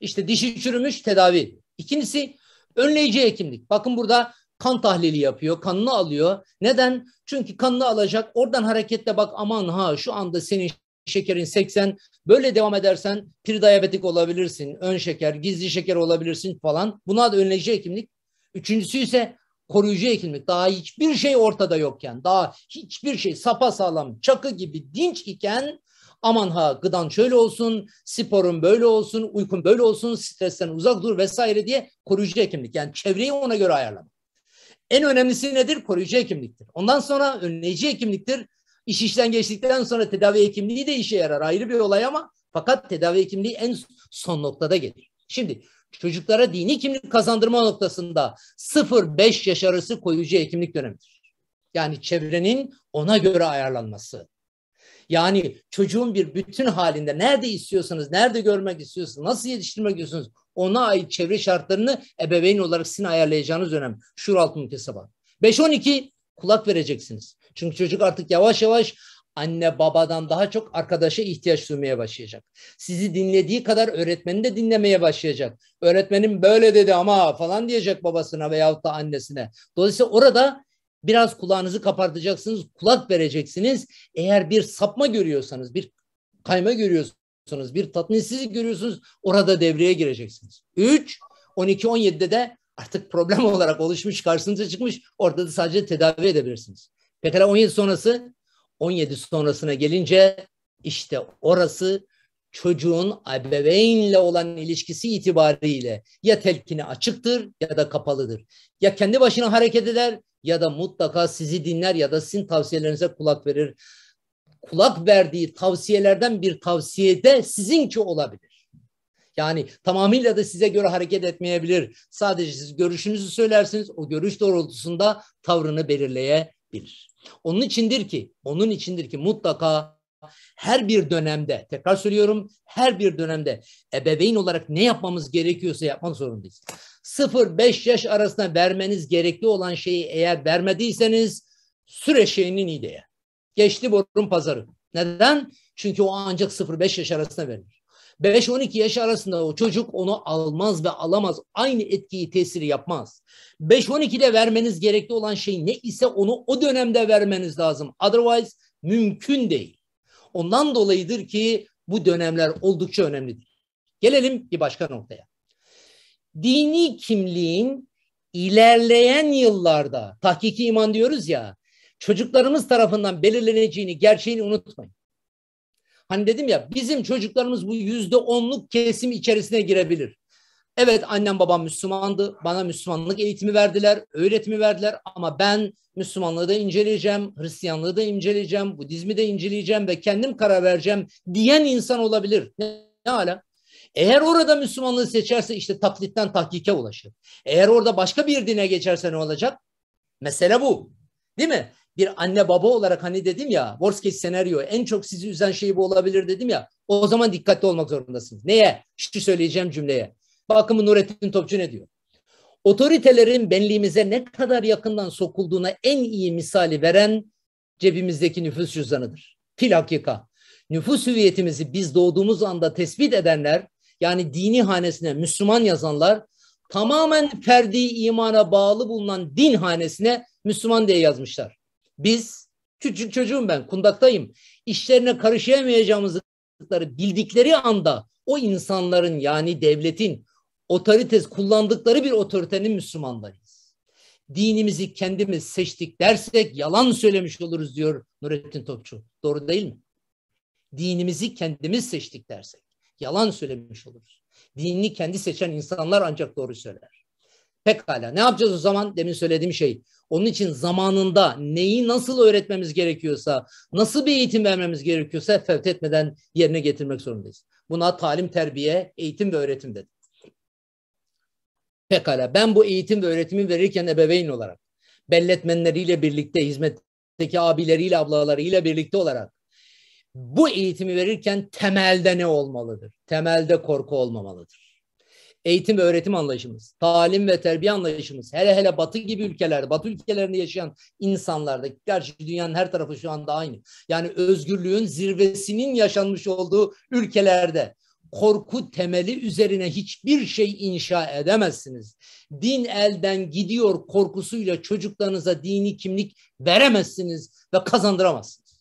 işte dişi çürümüş tedavi. İkincisi önleyici hekimlik. Bakın burada kan tahlili yapıyor, kanını alıyor. Neden? Çünkü kanını alacak. Oradan hareketle bak aman ha şu anda senin şekerin 80. Böyle devam edersen pirdiyabetik olabilirsin. Ön şeker, gizli şeker olabilirsin falan. Buna da önleyici hekimlik. Üçüncüsü ise koruyucu ekilmek daha hiçbir şey ortada yokken daha hiçbir şey sapa sağlam çakı gibi dinç iken aman ha gıdan şöyle olsun, sporun böyle olsun, uykun böyle olsun, stresten uzak dur vesaire diye koruyucu ekimlik Yani çevreyi ona göre ayarlamak. En önemlisi nedir? Koruyucu hekimliktir. Ondan sonra önleyici hekimliktir. İş işten geçtikten sonra tedavi ekimliği de işe yarar ayrı bir olay ama fakat tedavi ekimliği en son noktada gelir. Şimdi çocuklara dini kimlik kazandırma noktasında 0-5 yaş arası koyucu hekimlik dönemidir. Yani çevrenin ona göre ayarlanması. Yani çocuğun bir bütün halinde nerede istiyorsanız, nerede görmek istiyorsunuz, nasıl yetiştirmek istiyorsunuz ona ait çevre şartlarını ebeveyn olarak sizin ayarlayacağınız dönem şur altı sabah 5-12 kulak vereceksiniz. Çünkü çocuk artık yavaş yavaş anne babadan daha çok arkadaşa ihtiyaç duymaya başlayacak. Sizi dinlediği kadar öğretmeni de dinlemeye başlayacak. Öğretmenim böyle dedi ama falan diyecek babasına veyahut da annesine. Dolayısıyla orada biraz kulağınızı kapartacaksınız, kulak vereceksiniz. Eğer bir sapma görüyorsanız, bir kayma görüyorsunuz, bir tatminsizlik görüyorsunuz orada devreye gireceksiniz. 3, 12-17'de de artık problem olarak oluşmuş, karşınıza çıkmış orada da sadece tedavi edebilirsiniz. Pekala 17 sonrası 17 sonrasına gelince işte orası çocuğun ebeveynle olan ilişkisi itibariyle ya telkini açıktır ya da kapalıdır. Ya kendi başına hareket eder ya da mutlaka sizi dinler ya da sizin tavsiyelerinize kulak verir. Kulak verdiği tavsiyelerden bir tavsiyede sizinki olabilir. Yani tamamıyla da size göre hareket etmeyebilir. Sadece siz görüşünüzü söylersiniz. O görüş doğrultusunda tavrını belirleye bilir. Onun içindir ki, onun içindir ki mutlaka her bir dönemde, tekrar söylüyorum, her bir dönemde ebeveyn olarak ne yapmamız gerekiyorsa yapmak zorundayız. 0-5 yaş arasında vermeniz gerekli olan şeyi eğer vermediyseniz süre şeyinin ideye. Geçti borun pazarı. Neden? Çünkü o ancak 0-5 yaş arasında verilir. 5-12 yaş arasında o çocuk onu almaz ve alamaz. Aynı etkiyi, tesiri yapmaz. 5-12'de vermeniz gerekli olan şey ne ise onu o dönemde vermeniz lazım. Otherwise mümkün değil. Ondan dolayıdır ki bu dönemler oldukça önemlidir. Gelelim bir başka noktaya. Dini kimliğin ilerleyen yıllarda, tahkiki iman diyoruz ya, çocuklarımız tarafından belirleneceğini, gerçeğini unutmayın. Hani dedim ya bizim çocuklarımız bu yüzde onluk kesim içerisine girebilir. Evet annem babam Müslümandı. Bana Müslümanlık eğitimi verdiler, öğretimi verdiler ama ben Müslümanlığı da inceleyeceğim, Hristiyanlığı da inceleyeceğim, Budizmi de inceleyeceğim ve kendim karar vereceğim diyen insan olabilir. Ne, ne ala? Eğer orada Müslümanlığı seçerse işte taklitten tahkike ulaşır. Eğer orada başka bir dine geçerse ne olacak? Mesele bu. Değil mi? bir anne baba olarak hani dedim ya worst case senaryo en çok sizi üzen şey bu olabilir dedim ya o zaman dikkatli olmak zorundasınız. Neye? Şu söyleyeceğim cümleye. Bakın bu Nurettin Topçu ne diyor? Otoritelerin benliğimize ne kadar yakından sokulduğuna en iyi misali veren cebimizdeki nüfus cüzdanıdır. Fil hakika. Nüfus hüviyetimizi biz doğduğumuz anda tespit edenler yani dini hanesine Müslüman yazanlar tamamen ferdi imana bağlı bulunan din hanesine Müslüman diye yazmışlar. Biz küçük çocuğum ben kundaktayım. İşlerine karışamayacağımızı bildikleri anda o insanların yani devletin otorites kullandıkları bir otoritenin Müslümanlarıyız. Dinimizi kendimiz seçtik dersek yalan söylemiş oluruz diyor Nurettin Topçu. Doğru değil mi? Dinimizi kendimiz seçtik dersek yalan söylemiş oluruz. Dinini kendi seçen insanlar ancak doğru söyler. Pekala ne yapacağız o zaman? Demin söylediğim şey. Onun için zamanında neyi nasıl öğretmemiz gerekiyorsa, nasıl bir eğitim vermemiz gerekiyorsa fevt etmeden yerine getirmek zorundayız. Buna talim, terbiye, eğitim ve öğretim dedi. Pekala ben bu eğitim ve öğretimi verirken ebeveyn olarak, belletmenleriyle birlikte, hizmetteki abileriyle, ablalarıyla birlikte olarak bu eğitimi verirken temelde ne olmalıdır? Temelde korku olmamalıdır eğitim ve öğretim anlayışımız, talim ve terbiye anlayışımız, hele hele batı gibi ülkelerde, batı ülkelerinde yaşayan insanlarda, gerçi dünyanın her tarafı şu anda aynı. Yani özgürlüğün zirvesinin yaşanmış olduğu ülkelerde korku temeli üzerine hiçbir şey inşa edemezsiniz. Din elden gidiyor korkusuyla çocuklarınıza dini kimlik veremezsiniz ve kazandıramazsınız.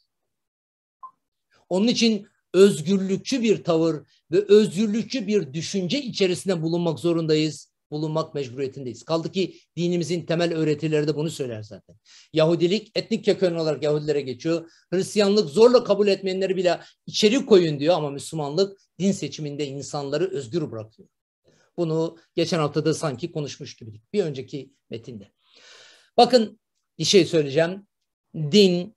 Onun için özgürlükçü bir tavır, ve özgürlükçü bir düşünce içerisinde bulunmak zorundayız. Bulunmak mecburiyetindeyiz. Kaldı ki dinimizin temel öğretileri de bunu söyler zaten. Yahudilik etnik köken olarak Yahudilere geçiyor. Hristiyanlık zorla kabul etmeyenleri bile içeri koyun diyor ama Müslümanlık din seçiminde insanları özgür bırakıyor. Bunu geçen haftada sanki konuşmuş gibiydik. Bir önceki metinde. Bakın bir şey söyleyeceğim. Din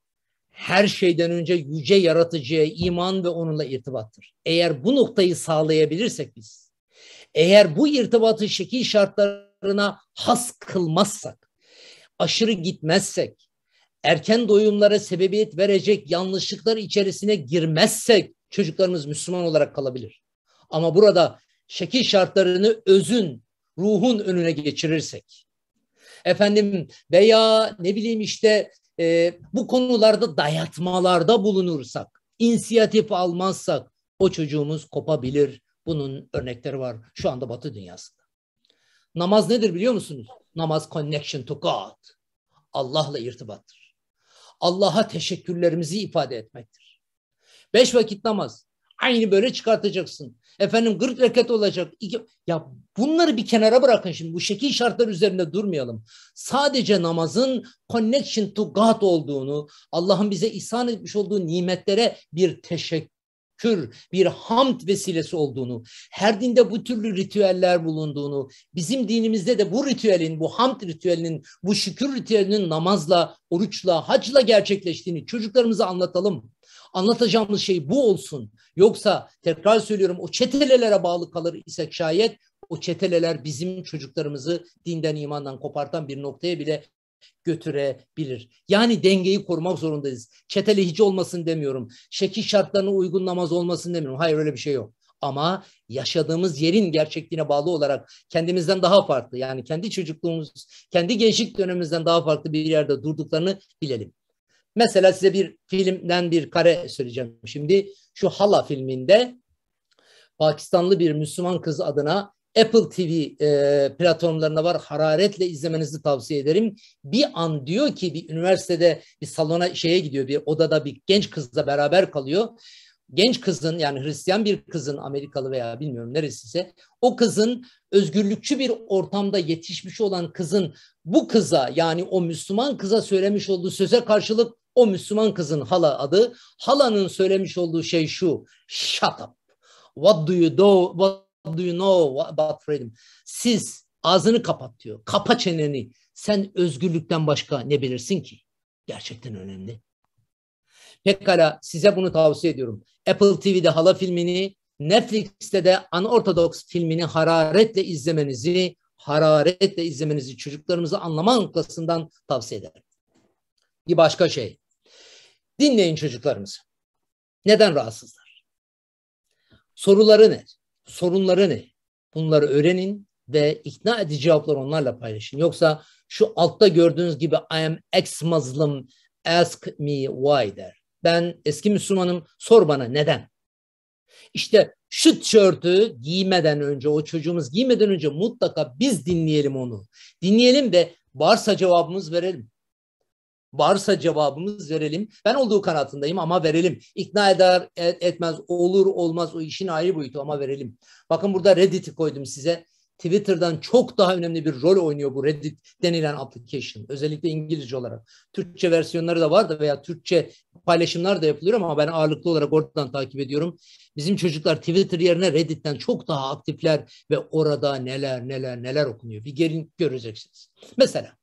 her şeyden önce yüce yaratıcıya iman ve onunla irtibattır. Eğer bu noktayı sağlayabilirsek biz, eğer bu irtibatı şekil şartlarına has kılmazsak, aşırı gitmezsek, erken doyumlara sebebiyet verecek yanlışlıklar içerisine girmezsek çocuklarımız Müslüman olarak kalabilir. Ama burada şekil şartlarını özün, ruhun önüne geçirirsek, efendim veya ne bileyim işte e, bu konularda dayatmalarda bulunursak, inisiyatif almazsak o çocuğumuz kopabilir. Bunun örnekleri var şu anda Batı dünyasında. Namaz nedir biliyor musunuz? Namaz connection to God. Allah'la irtibattır. Allah'a teşekkürlerimizi ifade etmektir. Beş vakit namaz Aynı böyle çıkartacaksın. Efendim gırk reket olacak. Ya bunları bir kenara bırakın şimdi. Bu şekil şartlar üzerinde durmayalım. Sadece namazın connection to God olduğunu, Allah'ın bize ihsan etmiş olduğu nimetlere bir teşekkür şükür, bir hamd vesilesi olduğunu, her dinde bu türlü ritüeller bulunduğunu, bizim dinimizde de bu ritüelin, bu hamd ritüelinin, bu şükür ritüelinin namazla, oruçla, hacla gerçekleştiğini çocuklarımıza anlatalım. Anlatacağımız şey bu olsun. Yoksa tekrar söylüyorum o çetelelere bağlı kalır isek şayet o çeteleler bizim çocuklarımızı dinden imandan kopartan bir noktaya bile götürebilir. Yani dengeyi korumak zorundayız. Çetele hiç olmasın demiyorum. Şekil şartlarına uygun namaz olmasın demiyorum. Hayır öyle bir şey yok. Ama yaşadığımız yerin gerçekliğine bağlı olarak kendimizden daha farklı yani kendi çocukluğumuz, kendi gençlik dönemimizden daha farklı bir yerde durduklarını bilelim. Mesela size bir filmden bir kare söyleyeceğim şimdi. Şu Hala filminde Pakistanlı bir Müslüman kız adına Apple TV e, platformlarına var. Hararetle izlemenizi tavsiye ederim. Bir an diyor ki bir üniversitede bir salona şeye gidiyor bir odada bir genç kızla beraber kalıyor. Genç kızın yani Hristiyan bir kızın Amerikalı veya bilmiyorum neresiyse o kızın özgürlükçü bir ortamda yetişmiş olan kızın bu kıza yani o Müslüman kıza söylemiş olduğu söze karşılık o Müslüman kızın hala adı. Halanın söylemiş olduğu şey şu. Shut up. What do you do? What do you know about freedom? Siz ağzını kapat diyor. Kapa çeneni. Sen özgürlükten başka ne bilirsin ki? Gerçekten önemli. Pekala size bunu tavsiye ediyorum. Apple TV'de hala filmini, Netflix'te de Unorthodox filmini hararetle izlemenizi, hararetle izlemenizi çocuklarımızı anlama noktasından tavsiye ederim. Bir başka şey. Dinleyin çocuklarımızı. Neden rahatsızlar? Soruları ne? Sorunları ne? Bunları öğrenin ve ikna edici cevapları onlarla paylaşın. Yoksa şu altta gördüğünüz gibi I am ex-Muslim, ask me why der. Ben eski Müslümanım, sor bana neden? İşte şu tişörtü giymeden önce, o çocuğumuz giymeden önce mutlaka biz dinleyelim onu. Dinleyelim de varsa cevabımız verelim. Varsa cevabımız verelim. Ben olduğu kanaatindeyim ama verelim. İkna eder etmez olur olmaz o işin ayrı boyutu ama verelim. Bakın burada Reddit'i koydum size. Twitter'dan çok daha önemli bir rol oynuyor bu Reddit denilen application. Özellikle İngilizce olarak. Türkçe versiyonları da var da veya Türkçe paylaşımlar da yapılıyor ama ben ağırlıklı olarak oradan takip ediyorum. Bizim çocuklar Twitter yerine Reddit'ten çok daha aktifler ve orada neler neler neler okunuyor. Bir gelin göreceksiniz. Mesela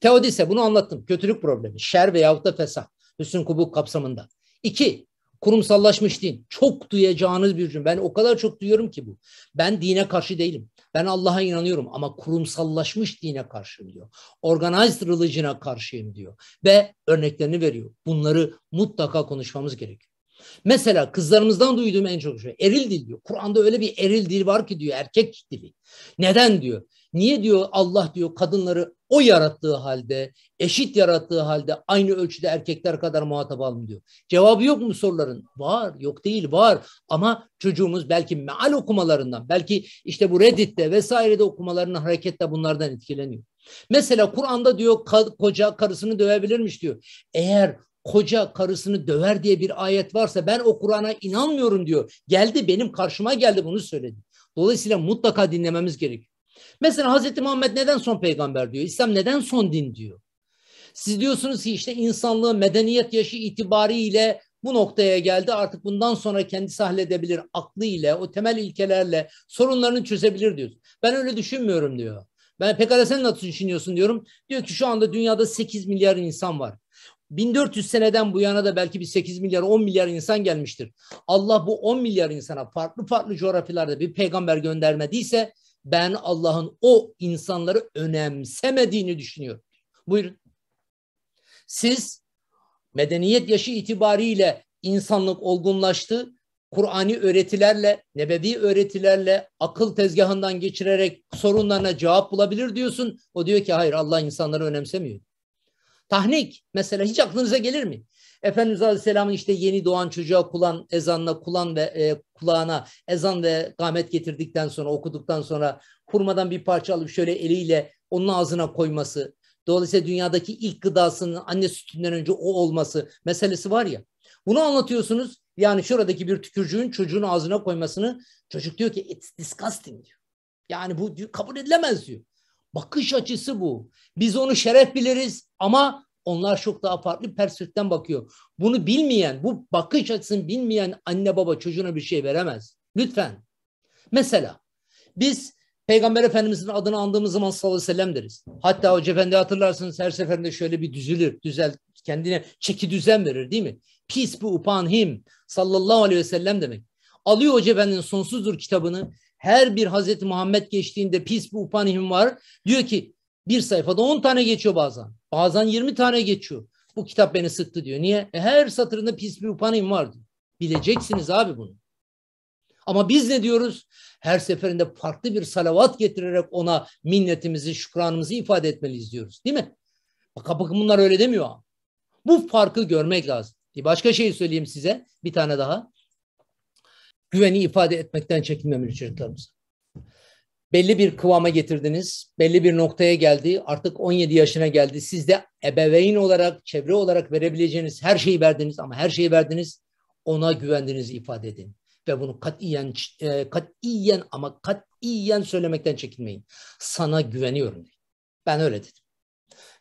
Teodise bunu anlattım. Kötülük problemi. Şer veyahut da fesah. Hüsnü kubuk kapsamında. İki, kurumsallaşmış din. Çok duyacağınız bir cümle. Ben o kadar çok duyuyorum ki bu. Ben dine karşı değilim. Ben Allah'a inanıyorum ama kurumsallaşmış dine karşı diyor. Organized religion'a karşıyım diyor. Ve örneklerini veriyor. Bunları mutlaka konuşmamız gerekiyor. Mesela kızlarımızdan duyduğum en çok şey eril dil diyor. Kur'an'da öyle bir eril dil var ki diyor erkek dili. Neden diyor? Niye diyor Allah diyor kadınları o yarattığı halde, eşit yarattığı halde aynı ölçüde erkekler kadar muhatap alın diyor. Cevabı yok mu soruların? Var, yok değil, var. Ama çocuğumuz belki meal okumalarından, belki işte bu Reddit'te vesairede okumalarının hareketle bunlardan etkileniyor. Mesela Kur'an'da diyor koca karısını dövebilirmiş diyor. Eğer koca karısını döver diye bir ayet varsa ben o Kur'an'a inanmıyorum diyor. Geldi benim karşıma geldi bunu söyledi. Dolayısıyla mutlaka dinlememiz gerekiyor. Mesela Hazreti Muhammed neden son peygamber diyor? İslam neden son din diyor? Siz diyorsunuz ki işte insanlığı medeniyet yaşı itibariyle bu noktaya geldi. Artık bundan sonra kendisi halledebilir aklıyla, o temel ilkelerle sorunlarını çözebilir diyor. Ben öyle düşünmüyorum diyor. Ben pekala sen nasıl düşünüyorsun diyorum. Diyor ki şu anda dünyada 8 milyar insan var. 1400 seneden bu yana da belki bir 8 milyar 10 milyar insan gelmiştir. Allah bu 10 milyar insana farklı farklı coğrafyalarda bir peygamber göndermediyse ben Allah'ın o insanları önemsemediğini düşünüyorum. Buyurun. Siz medeniyet yaşı itibariyle insanlık olgunlaştı. Kur'an'i öğretilerle, nebevi öğretilerle, akıl tezgahından geçirerek sorunlarına cevap bulabilir diyorsun. O diyor ki hayır Allah insanları önemsemiyor. Tahnik mesela hiç aklınıza gelir mi? Efendimiz Aleyhisselam'ın işte yeni doğan çocuğa kulan ezanla kulan ve e, kulağına ezan ve gamet getirdikten sonra okuduktan sonra kurmadan bir parça alıp şöyle eliyle onun ağzına koyması. Dolayısıyla dünyadaki ilk gıdasının anne sütünden önce o olması meselesi var ya. Bunu anlatıyorsunuz. Yani şuradaki bir tükürcüğün çocuğun ağzına koymasını çocuk diyor ki it's disgusting diyor. Yani bu diyor, kabul edilemez diyor. Bakış açısı bu. Biz onu şeref biliriz ama onlar çok daha farklı bir perspektiften bakıyor. Bunu bilmeyen, bu bakış açısını bilmeyen anne baba çocuğuna bir şey veremez. Lütfen. Mesela biz Peygamber Efendimiz'in adını andığımız zaman sallallahu aleyhi ve sellem deriz. Hatta Hoca Efendi hatırlarsınız her seferinde şöyle bir düzülür, düzel, kendine çeki düzen verir değil mi? Peace be upon him sallallahu aleyhi ve sellem demek. Alıyor Hoca Efendi'nin sonsuzdur kitabını. Her bir Hazreti Muhammed geçtiğinde peace be upon him var. Diyor ki bir sayfada 10 tane geçiyor bazen. Bazen 20 tane geçiyor. Bu kitap beni sıktı diyor. Niye? E her satırında pis bir upanayım var diyor. Bileceksiniz abi bunu. Ama biz ne diyoruz? Her seferinde farklı bir salavat getirerek ona minnetimizi, şükranımızı ifade etmeliyiz diyoruz. Değil mi? Bak bakın bunlar öyle demiyor. Bu farkı görmek lazım. Bir başka şey söyleyeyim size. Bir tane daha. Güveni ifade etmekten çekinmemeli çocuklarımıza belli bir kıvama getirdiniz, belli bir noktaya geldi, artık 17 yaşına geldi. Siz de ebeveyn olarak, çevre olarak verebileceğiniz her şeyi verdiniz ama her şeyi verdiniz, ona güvendiğinizi ifade edin. Ve bunu katiyen, e, katiyen ama katiyen söylemekten çekinmeyin. Sana güveniyorum deyin. Ben öyle dedim.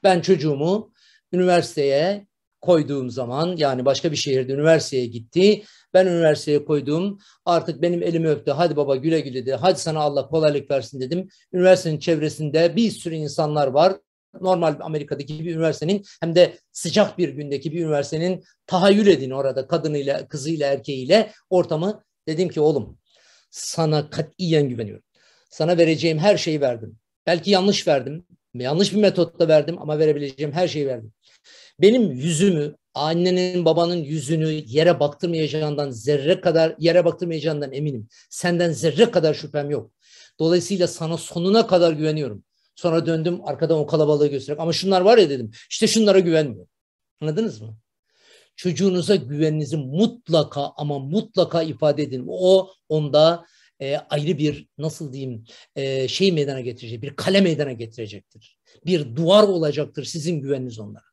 Ben çocuğumu üniversiteye koyduğum zaman yani başka bir şehirde üniversiteye gitti ben üniversiteye koyduğum artık benim elimi öptü. Hadi baba güle güle dedi. Hadi sana Allah kolaylık versin dedim. Üniversitenin çevresinde bir sürü insanlar var normal Amerika'daki bir üniversitenin hem de sıcak bir gündeki bir üniversitenin tahayyül edin orada kadınıyla, kızıyla, erkeğiyle ortamı. Dedim ki oğlum sana katiyen güveniyorum. Sana vereceğim her şeyi verdim. Belki yanlış verdim. Yanlış bir metotla verdim ama verebileceğim her şeyi verdim. Benim yüzümü, annenin babanın yüzünü yere baktırmayacağından zerre kadar yere baktırmayacağından eminim. Senden zerre kadar şüphem yok. Dolayısıyla sana sonuna kadar güveniyorum. Sonra döndüm arkadan o kalabalığı göstererek ama şunlar var ya dedim. İşte şunlara güvenmiyorum. Anladınız mı? Çocuğunuza güveninizi mutlaka ama mutlaka ifade edin. O onda e, ayrı bir nasıl diyeyim e, şey meydana getirecek, bir kale meydana getirecektir. Bir duvar olacaktır sizin güveniniz onlara.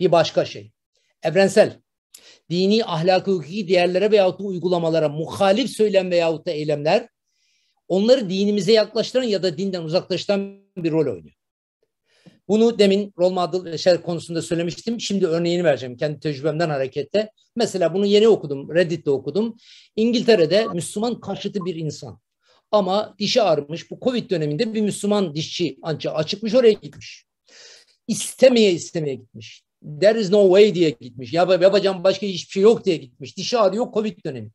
Bir başka şey. Evrensel dini, ahlaki, hukuki değerlere veyahut da uygulamalara muhalif söylem veyahut da eylemler onları dinimize yaklaştıran ya da dinden uzaklaştıran bir rol oynuyor. Bunu demin rol model ve konusunda söylemiştim. Şimdi örneğini vereceğim kendi tecrübemden hareketle. Mesela bunu yeni okudum, Reddit'te okudum. İngiltere'de Müslüman karşıtı bir insan. Ama dişi ağrımış. Bu Covid döneminde bir Müslüman dişçi ancak açıkmış oraya gitmiş. İstemeye istemeye gitmiş. There is no way diye gitmiş. Ya yapacağım başka hiçbir şey yok diye gitmiş. Dişi ağrıyor Covid dönemi.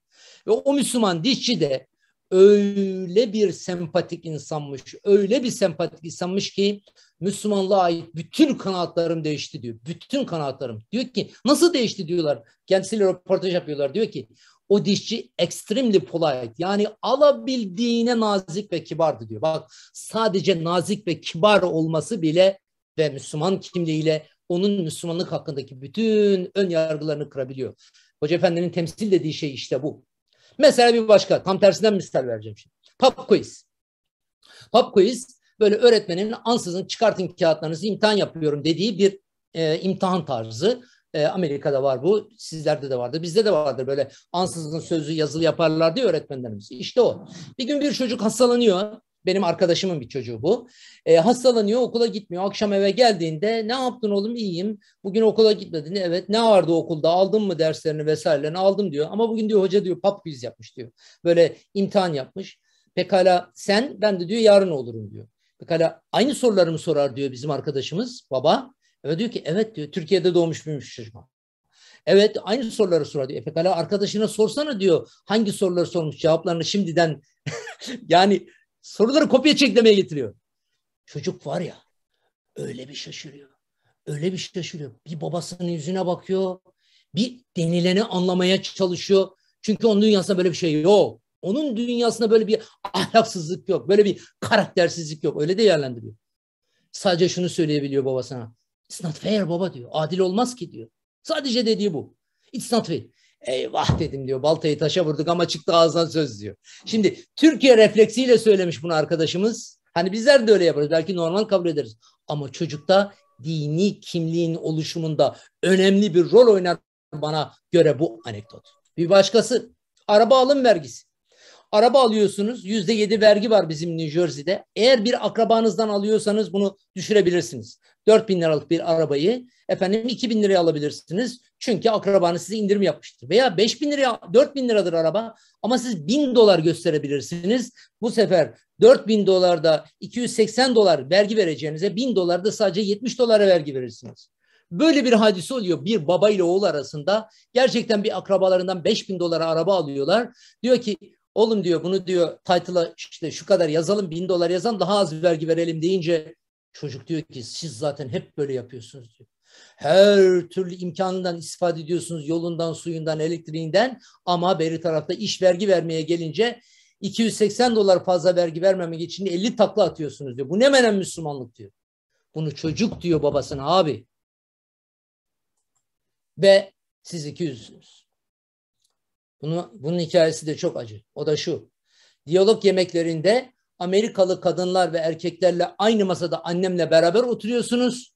Ve o Müslüman dişçi de öyle bir sempatik insanmış, öyle bir sempatik insanmış ki Müslümanlığa ait bütün kanatlarım değişti diyor. Bütün kanatlarım Diyor ki nasıl değişti diyorlar. Kendisiyle röportaj yapıyorlar. Diyor ki o dişçi extremely polite yani alabildiğine nazik ve kibardı diyor. Bak sadece nazik ve kibar olması bile ve Müslüman kimliğiyle onun Müslümanlık hakkındaki bütün ön yargılarını kırabiliyor. Hoca Efendi'nin temsil dediği şey işte bu. Mesela bir başka tam tersinden misal vereceğim şimdi. Pop quiz. Pop quiz böyle öğretmenin ansızın çıkartın kağıtlarınızı imtihan yapıyorum dediği bir e, imtihan tarzı. E, Amerika'da var bu, sizlerde de vardır, bizde de vardır. Böyle ansızın sözü yazılı yaparlar diye öğretmenlerimiz. İşte o. Bir gün bir çocuk hastalanıyor. Benim arkadaşımın bir çocuğu bu. E, hastalanıyor okula gitmiyor. Akşam eve geldiğinde ne yaptın oğlum iyiyim. Bugün okula gitmedin. Evet ne vardı okulda aldın mı derslerini vesairelerini aldım diyor. Ama bugün diyor hoca diyor pap quiz yapmış diyor. Böyle imtihan yapmış. Pekala sen ben de diyor yarın olurum diyor. Pekala aynı soruları mı sorar diyor bizim arkadaşımız baba. Evet diyor ki evet diyor Türkiye'de doğmuş büyümüş çocuk. Evet aynı soruları sorar diyor. E pekala arkadaşına sorsana diyor hangi soruları sormuş cevaplarını şimdiden yani soruları kopya çeklemeye getiriyor. Çocuk var ya öyle bir şaşırıyor. Öyle bir şaşırıyor. Bir babasının yüzüne bakıyor. Bir denileni anlamaya çalışıyor. Çünkü onun dünyasında böyle bir şey yok. Onun dünyasında böyle bir ahlaksızlık yok. Böyle bir karaktersizlik yok. Öyle değerlendiriyor. Sadece şunu söyleyebiliyor babasına. It's not fair baba diyor. Adil olmaz ki diyor. Sadece dediği bu. It's not fair. Eyvah dedim diyor. Baltayı taşa vurduk ama çıktı ağzından söz diyor. Şimdi Türkiye refleksiyle söylemiş bunu arkadaşımız. Hani bizler de öyle yaparız. Belki normal kabul ederiz. Ama çocukta dini kimliğin oluşumunda önemli bir rol oynar bana göre bu anekdot. Bir başkası araba alım vergisi. Araba alıyorsunuz yüzde yedi vergi var bizim New Jersey'de. Eğer bir akrabanızdan alıyorsanız bunu düşürebilirsiniz. 4 bin liralık bir arabayı efendim 2 bin liraya alabilirsiniz. Çünkü akrabanız size indirim yapmıştır. Veya 5 bin liraya 4 bin liradır araba ama siz bin dolar gösterebilirsiniz. Bu sefer 4 bin dolarda 280 dolar vergi vereceğinize bin dolarda sadece 70 dolara vergi verirsiniz. Böyle bir hadise oluyor bir baba ile oğul arasında. Gerçekten bir akrabalarından 5 bin dolara araba alıyorlar. Diyor ki Oğlum diyor bunu diyor title'a işte şu kadar yazalım bin dolar yazalım daha az vergi verelim deyince çocuk diyor ki siz zaten hep böyle yapıyorsunuz diyor. Her türlü imkanından istifade ediyorsunuz yolundan, suyundan, elektriğinden ama beri tarafta iş vergi vermeye gelince 280 dolar fazla vergi vermemek için 50 takla atıyorsunuz diyor. Bu ne menen Müslümanlık diyor. Bunu çocuk diyor babasına abi. Ve siz 200'sünüz. Bunu, bunun hikayesi de çok acı. O da şu. Diyalog yemeklerinde Amerikalı kadınlar ve erkeklerle aynı masada annemle beraber oturuyorsunuz.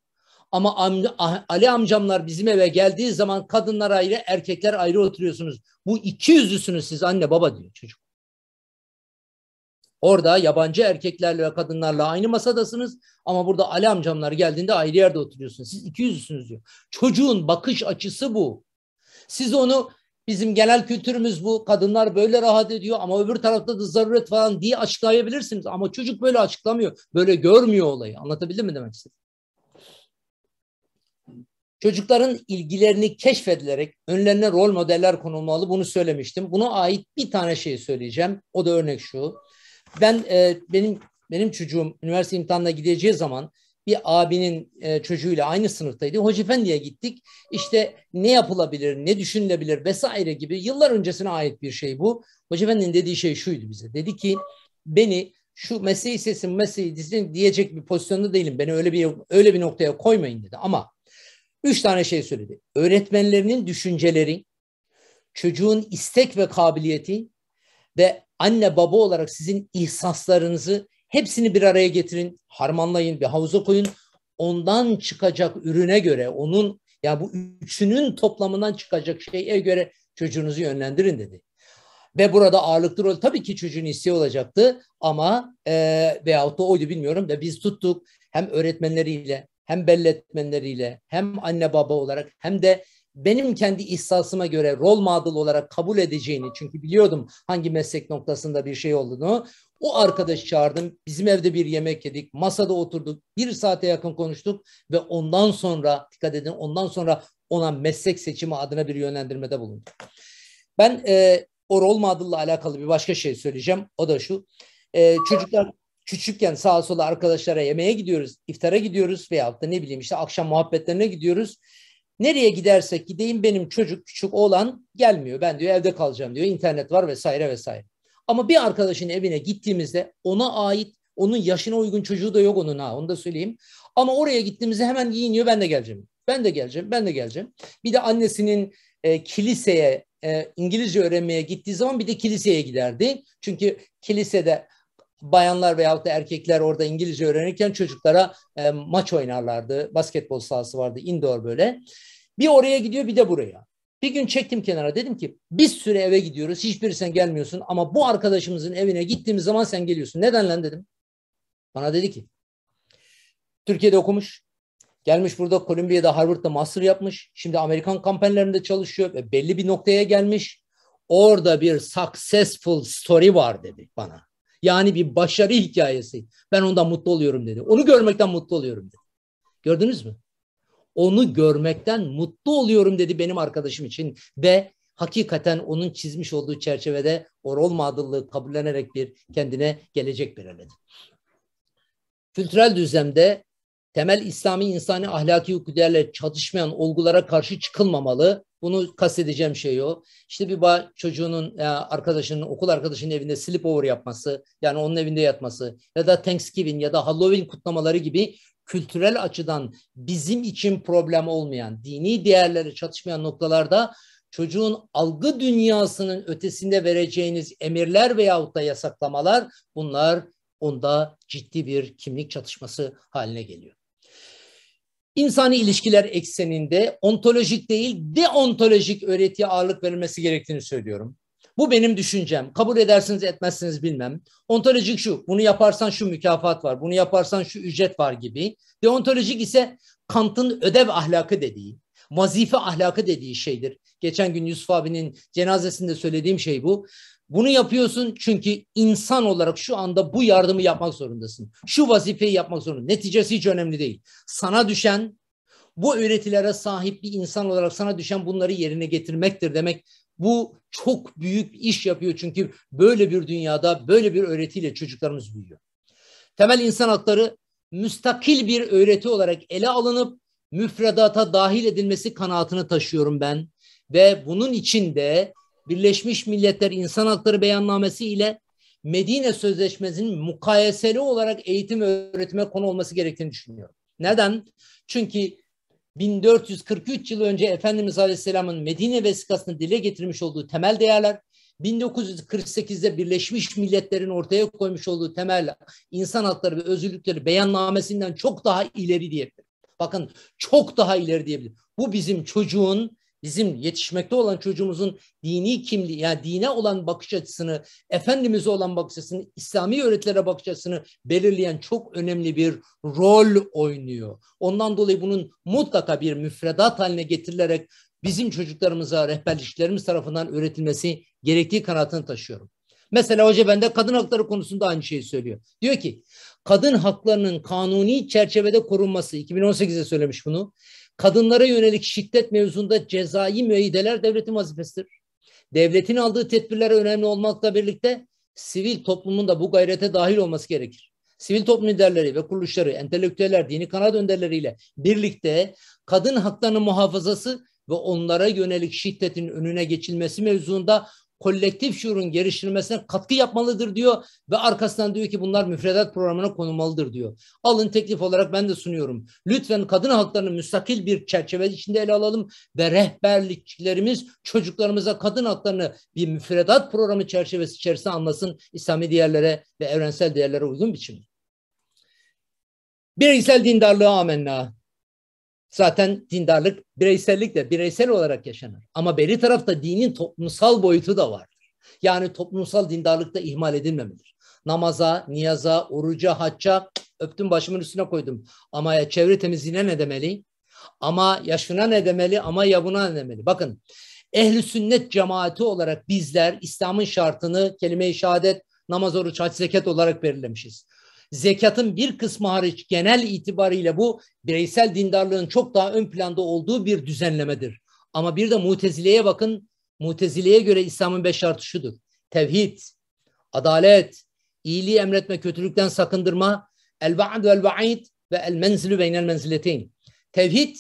Ama ah, Ali amcamlar bizim eve geldiği zaman kadınlar ayrı, erkekler ayrı oturuyorsunuz. Bu iki yüzlüsünüz siz anne baba diyor çocuk. Orada yabancı erkeklerle ve kadınlarla aynı masadasınız ama burada Ali amcamlar geldiğinde ayrı yerde oturuyorsunuz. Siz iki yüzlüsünüz diyor. Çocuğun bakış açısı bu. Siz onu Bizim genel kültürümüz bu. Kadınlar böyle rahat ediyor ama öbür tarafta da zaruret falan diye açıklayabilirsiniz. Ama çocuk böyle açıklamıyor. Böyle görmüyor olayı. Anlatabildim mi demek istedim? Çocukların ilgilerini keşfedilerek önlerine rol modeller konulmalı. Bunu söylemiştim. Buna ait bir tane şey söyleyeceğim. O da örnek şu. Ben e, benim benim çocuğum üniversite imtihanına gideceği zaman bir abinin e, çocuğuyla aynı sınıftaydı. Hoca Efendi'ye gittik. İşte ne yapılabilir, ne düşünülebilir vesaire gibi yıllar öncesine ait bir şey bu. Hoca dediği şey şuydu bize. Dedi ki beni şu mesleği sesin mesleği dizin diyecek bir pozisyonda değilim. Beni öyle bir öyle bir noktaya koymayın dedi. Ama üç tane şey söyledi. Öğretmenlerinin düşünceleri, çocuğun istek ve kabiliyeti ve anne baba olarak sizin ihsaslarınızı Hepsini bir araya getirin, harmanlayın, bir havuza koyun. Ondan çıkacak ürüne göre, onun ya yani bu üçünün toplamından çıkacak şeye göre çocuğunuzu yönlendirin dedi. Ve burada ağırlıklı rol tabii ki çocuğun isteği olacaktı ama e, veyahut da oydu bilmiyorum da biz tuttuk hem öğretmenleriyle hem belletmenleriyle hem anne baba olarak hem de benim kendi ihsasıma göre rol model olarak kabul edeceğini çünkü biliyordum hangi meslek noktasında bir şey olduğunu o arkadaşı çağırdım. Bizim evde bir yemek yedik. Masada oturduk. Bir saate yakın konuştuk ve ondan sonra dikkat edin ondan sonra ona meslek seçimi adına bir yönlendirmede bulundum. Ben e, o rol modella alakalı bir başka şey söyleyeceğim. O da şu. E, çocuklar küçükken sağa sola arkadaşlara yemeğe gidiyoruz, iftara gidiyoruz veya da ne bileyim işte akşam muhabbetlerine gidiyoruz. Nereye gidersek gideyim benim çocuk küçük oğlan gelmiyor. Ben diyor evde kalacağım diyor. İnternet var vesaire vesaire. Ama bir arkadaşın evine gittiğimizde ona ait onun yaşına uygun çocuğu da yok onun ha onu da söyleyeyim. Ama oraya gittiğimizde hemen giyiniyor ben de geleceğim. Ben de geleceğim, ben de geleceğim. Bir de annesinin e, kiliseye e, İngilizce öğrenmeye gittiği zaman bir de kiliseye giderdi. Çünkü kilisede bayanlar veyahut da erkekler orada İngilizce öğrenirken çocuklara e, maç oynarlardı. Basketbol sahası vardı indoor böyle. Bir oraya gidiyor bir de buraya. Bir gün çektim kenara dedim ki biz süre eve gidiyoruz hiçbir sen gelmiyorsun ama bu arkadaşımızın evine gittiğimiz zaman sen geliyorsun. Neden lan dedim. Bana dedi ki Türkiye'de okumuş gelmiş burada Kolombiya'da Harvard'da master yapmış şimdi Amerikan kampanyalarında çalışıyor ve belli bir noktaya gelmiş. Orada bir successful story var dedi bana. Yani bir başarı hikayesi. Ben ondan mutlu oluyorum dedi. Onu görmekten mutlu oluyorum dedi. Gördünüz mü? Onu görmekten mutlu oluyorum dedi benim arkadaşım için ve hakikaten onun çizmiş olduğu çerçevede o rol model'lığı kabullenerek bir kendine gelecek belirledi. Kültürel düzlemde temel İslami insani ahlaki hukuklarla çatışmayan olgulara karşı çıkılmamalı. Bunu kastedeceğim şey o. İşte bir bağ, çocuğunun e, arkadaşının, okul arkadaşının evinde sleepover yapması, yani onun evinde yatması ya da Thanksgiving ya da Halloween kutlamaları gibi kültürel açıdan bizim için problem olmayan, dini değerlere çatışmayan noktalarda çocuğun algı dünyasının ötesinde vereceğiniz emirler veyahut da yasaklamalar bunlar onda ciddi bir kimlik çatışması haline geliyor insani ilişkiler ekseninde ontolojik değil deontolojik öğretiye ağırlık verilmesi gerektiğini söylüyorum. Bu benim düşüncem. Kabul edersiniz etmezsiniz bilmem. Ontolojik şu, bunu yaparsan şu mükafat var, bunu yaparsan şu ücret var gibi. Deontolojik ise Kant'ın ödev ahlakı dediği, vazife ahlakı dediği şeydir. Geçen gün Yusuf abinin cenazesinde söylediğim şey bu. Bunu yapıyorsun çünkü insan olarak şu anda bu yardımı yapmak zorundasın. Şu vazifeyi yapmak zorundasın. Neticesi hiç önemli değil. Sana düşen bu öğretilere sahip bir insan olarak sana düşen bunları yerine getirmektir demek. Bu çok büyük iş yapıyor çünkü böyle bir dünyada böyle bir öğretiyle çocuklarımız büyüyor. Temel insan hakları müstakil bir öğreti olarak ele alınıp müfredata dahil edilmesi kanaatını taşıyorum ben ve bunun içinde Birleşmiş Milletler İnsan Hakları Beyannamesi ile Medine Sözleşmesi'nin mukayeseli olarak eğitim öğretime konu olması gerektiğini düşünüyorum. Neden? Çünkü 1443 yıl önce Efendimiz Aleyhisselam'ın Medine vesikasını dile getirmiş olduğu temel değerler, 1948'de Birleşmiş Milletler'in ortaya koymuş olduğu temel insan hakları ve özgürlükleri beyannamesinden çok daha ileri diyebilirim. Bakın çok daha ileri diyebilirim. Bu bizim çocuğun bizim yetişmekte olan çocuğumuzun dini kimliği yani dine olan bakış açısını, Efendimiz'e olan bakış açısını, İslami öğretilere bakış açısını belirleyen çok önemli bir rol oynuyor. Ondan dolayı bunun mutlaka bir müfredat haline getirilerek bizim çocuklarımıza rehberlikçilerimiz tarafından öğretilmesi gerektiği kanaatını taşıyorum. Mesela hoca bende kadın hakları konusunda aynı şeyi söylüyor. Diyor ki kadın haklarının kanuni çerçevede korunması 2018'de söylemiş bunu kadınlara yönelik şiddet mevzunda cezai müeydeler devletin vazifesidir. Devletin aldığı tedbirler önemli olmakla birlikte sivil toplumun da bu gayrete dahil olması gerekir. Sivil toplum liderleri ve kuruluşları, entelektüeller, dini kanat önderleriyle birlikte kadın haklarının muhafazası ve onlara yönelik şiddetin önüne geçilmesi mevzuunda kolektif şuurun geliştirilmesine katkı yapmalıdır diyor ve arkasından diyor ki bunlar müfredat programına konulmalıdır diyor. Alın teklif olarak ben de sunuyorum. Lütfen kadın haklarını müstakil bir çerçeve içinde ele alalım ve rehberlikçilerimiz çocuklarımıza kadın haklarını bir müfredat programı çerçevesi içerisinde anlasın İslami değerlere ve evrensel değerlere uygun biçimde. Bireysel dindarlığa amenna. Zaten dindarlık bireysellikle, bireysel olarak yaşanır. Ama beri tarafta dinin toplumsal boyutu da vardır. Yani toplumsal dindarlıkta ihmal edilmemelidir. Namaza, niyaza, oruca, hacca öptüm başımın üstüne koydum. Ama ya çevre temizliğine ne demeli? Ama yaşına ne demeli? Ama ya buna ne demeli? Bakın ehli sünnet cemaati olarak bizler İslam'ın şartını kelime-i şehadet, namaz, oruç, hac, zekat olarak belirlemişiz. Zekatın bir kısmı hariç genel itibariyle bu bireysel dindarlığın çok daha ön planda olduğu bir düzenlemedir. Ama bir de mutezileye bakın. Mutezileye göre İslam'ın beş şartı şudur. Tevhid, adalet, iyiliği emretme, kötülükten sakındırma, el-ba'd vel-ba'id ve el-menzilü beynel menzileteyn. Tevhid,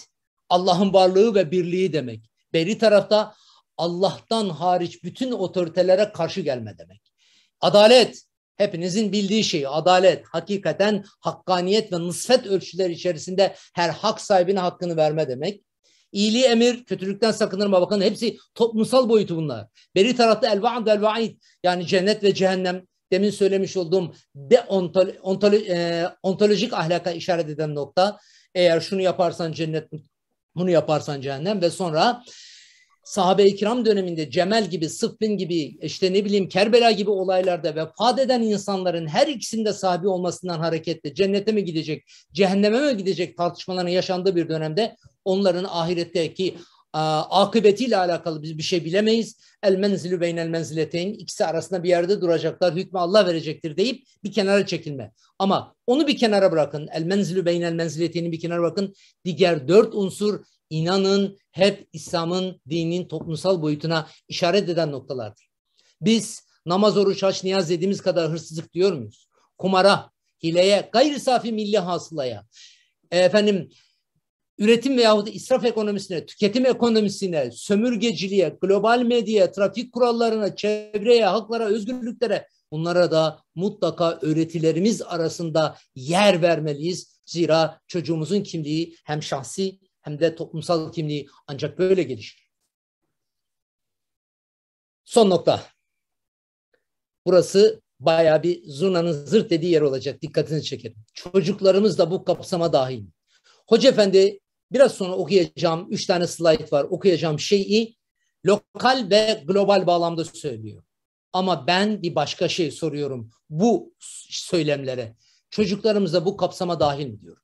Allah'ın varlığı ve birliği demek. Beri tarafta Allah'tan hariç bütün otoritelere karşı gelme demek. Adalet, Hepinizin bildiği şey adalet hakikaten hakkaniyet ve nısfet ölçüler içerisinde her hak sahibine hakkını verme demek. İyiliği emir, kötülükten sakınırma. Bakın hepsi toplumsal boyutu bunlar. Beri tarafta el vaad vaid yani cennet ve cehennem demin söylemiş olduğum deontolo, ontolo, e, ontolojik ahlaka işaret eden nokta. Eğer şunu yaparsan cennet, bunu yaparsan cehennem ve sonra sahabe-i kiram döneminde Cemel gibi, Sıffin gibi, işte ne bileyim Kerbela gibi olaylarda vefat eden insanların her ikisinde sahibi olmasından hareketle cennete mi gidecek, cehenneme mi gidecek tartışmaların yaşandığı bir dönemde onların ahiretteki a, akıbetiyle alakalı biz bir şey bilemeyiz. El menzilü beynel menzileteyn ikisi arasında bir yerde duracaklar. Hükmü Allah verecektir deyip bir kenara çekilme. Ama onu bir kenara bırakın. El menzilü beynel menzilleteyni bir kenara bakın Diğer dört unsur inanın hep İslam'ın dininin toplumsal boyutuna işaret eden noktalardır. Biz namaz, oruç, haç, niyaz dediğimiz kadar hırsızlık diyor muyuz? Kumara, hileye, gayri safi milli hasılaya, efendim üretim veyahut israf ekonomisine, tüketim ekonomisine, sömürgeciliğe, global medyaya, trafik kurallarına, çevreye, haklara, özgürlüklere bunlara da mutlaka öğretilerimiz arasında yer vermeliyiz. Zira çocuğumuzun kimliği hem şahsi hem de toplumsal kimliği ancak böyle gelişir. Son nokta. Burası baya bir zurnanın zırt dediği yer olacak. Dikkatini çekelim. Çocuklarımız da bu kapsama dahil. Hoca Efendi biraz sonra okuyacağım. Üç tane slide var. Okuyacağım şeyi lokal ve global bağlamda söylüyor. Ama ben bir başka şey soruyorum bu söylemlere. Çocuklarımız da bu kapsama dahil mi diyor?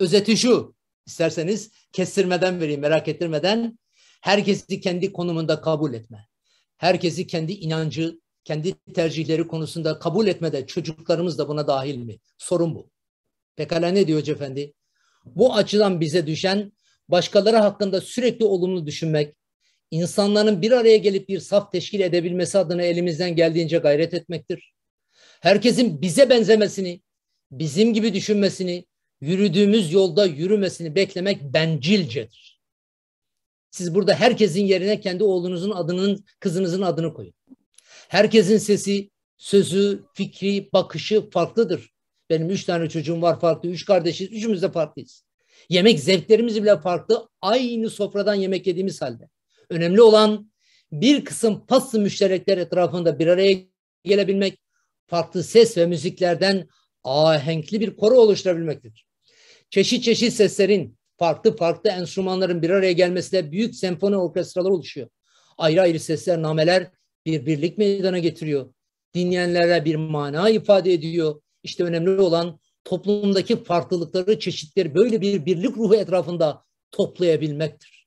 Özeti şu. İsterseniz kestirmeden vereyim, merak ettirmeden. Herkesi kendi konumunda kabul etme. Herkesi kendi inancı, kendi tercihleri konusunda kabul etmede çocuklarımız da buna dahil mi? Sorun bu. Pekala ne diyor Hoca Efendi? Bu açıdan bize düşen başkaları hakkında sürekli olumlu düşünmek, insanların bir araya gelip bir saf teşkil edebilmesi adına elimizden geldiğince gayret etmektir. Herkesin bize benzemesini, bizim gibi düşünmesini, yürüdüğümüz yolda yürümesini beklemek bencilcedir. Siz burada herkesin yerine kendi oğlunuzun adının, kızınızın adını koyun. Herkesin sesi, sözü, fikri, bakışı farklıdır. Benim üç tane çocuğum var farklı, üç kardeşiz, üçümüz de farklıyız. Yemek zevklerimiz bile farklı, aynı sofradan yemek yediğimiz halde. Önemli olan bir kısım pastı müşterekler etrafında bir araya gelebilmek, farklı ses ve müziklerden ahenkli bir koro oluşturabilmektir çeşit çeşit seslerin, farklı farklı enstrümanların bir araya gelmesiyle büyük senfoni orkestralar oluşuyor. Ayrı ayrı sesler, nameler bir birlik meydana getiriyor. Dinleyenlere bir mana ifade ediyor. İşte önemli olan toplumdaki farklılıkları, çeşitleri böyle bir birlik ruhu etrafında toplayabilmektir.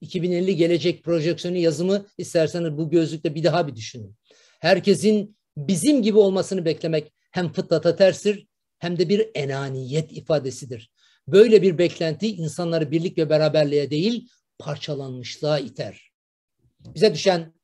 2050 gelecek projeksiyonu yazımı isterseniz bu gözlükle bir daha bir düşünün. Herkesin bizim gibi olmasını beklemek hem fıtrata terstir hem de bir enaniyet ifadesidir. Böyle bir beklenti insanları birlik ve beraberliğe değil parçalanmışlığa iter. Bize düşen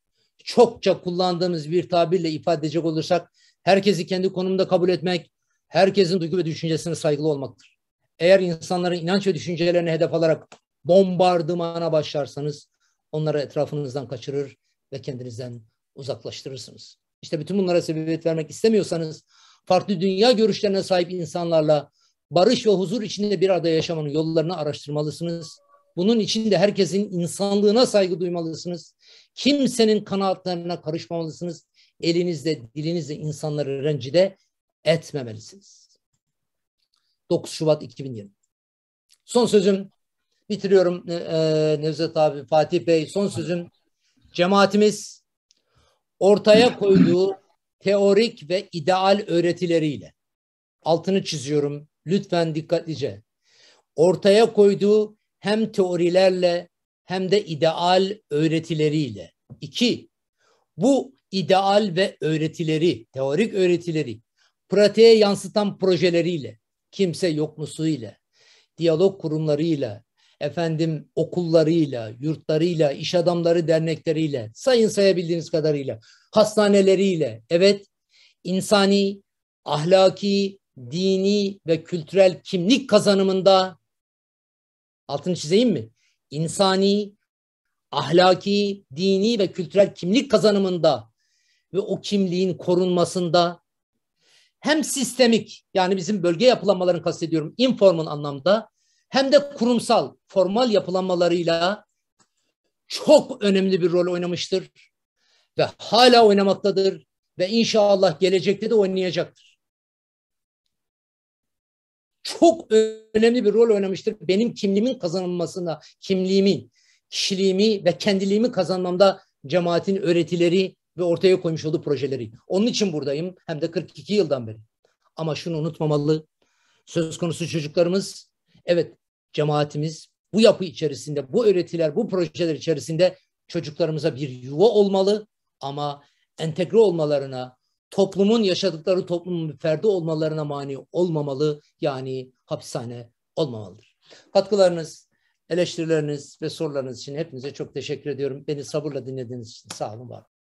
çokça kullandığımız bir tabirle ifade edecek olursak herkesi kendi konumda kabul etmek, herkesin duygu ve düşüncesine saygılı olmaktır. Eğer insanların inanç ve düşüncelerini hedef alarak bombardımana başlarsanız onları etrafınızdan kaçırır ve kendinizden uzaklaştırırsınız. İşte bütün bunlara sebebiyet vermek istemiyorsanız farklı dünya görüşlerine sahip insanlarla barış ve huzur içinde bir arada yaşamanın yollarını araştırmalısınız. Bunun için de herkesin insanlığına saygı duymalısınız. Kimsenin kanaatlarına karışmamalısınız. Elinizle, dilinizle insanları rencide etmemelisiniz. 9 Şubat 2020. Son sözüm bitiriyorum e, e, Nevzat abi, Fatih Bey. Son sözüm cemaatimiz ortaya koyduğu teorik ve ideal öğretileriyle altını çiziyorum lütfen dikkatlice ortaya koyduğu hem teorilerle hem de ideal öğretileriyle. İki, bu ideal ve öğretileri, teorik öğretileri pratiğe yansıtan projeleriyle, kimse yoklusuyla, diyalog kurumlarıyla, efendim okullarıyla, yurtlarıyla, iş adamları dernekleriyle, sayın sayabildiğiniz kadarıyla, hastaneleriyle, evet insani, ahlaki, dini ve kültürel kimlik kazanımında altını çizeyim mi? İnsani, ahlaki, dini ve kültürel kimlik kazanımında ve o kimliğin korunmasında hem sistemik yani bizim bölge yapılanmalarını kastediyorum informal anlamda hem de kurumsal formal yapılanmalarıyla çok önemli bir rol oynamıştır ve hala oynamaktadır ve inşallah gelecekte de oynayacaktır. Çok önemli bir rol oynamıştır benim kimliğimin kazanılmasında, kimliğimi, kişiliğimi ve kendiliğimi kazanmamda cemaatin öğretileri ve ortaya koymuş olduğu projeleri. Onun için buradayım hem de 42 yıldan beri. Ama şunu unutmamalı. Söz konusu çocuklarımız evet cemaatimiz bu yapı içerisinde, bu öğretiler, bu projeler içerisinde çocuklarımıza bir yuva olmalı ama entegre olmalarına, toplumun yaşadıkları toplumun bir ferdi olmalarına mani olmamalı. Yani hapishane olmamalıdır. Katkılarınız, eleştirileriniz ve sorularınız için hepinize çok teşekkür ediyorum. Beni sabırla dinlediğiniz için sağ olun, var olun.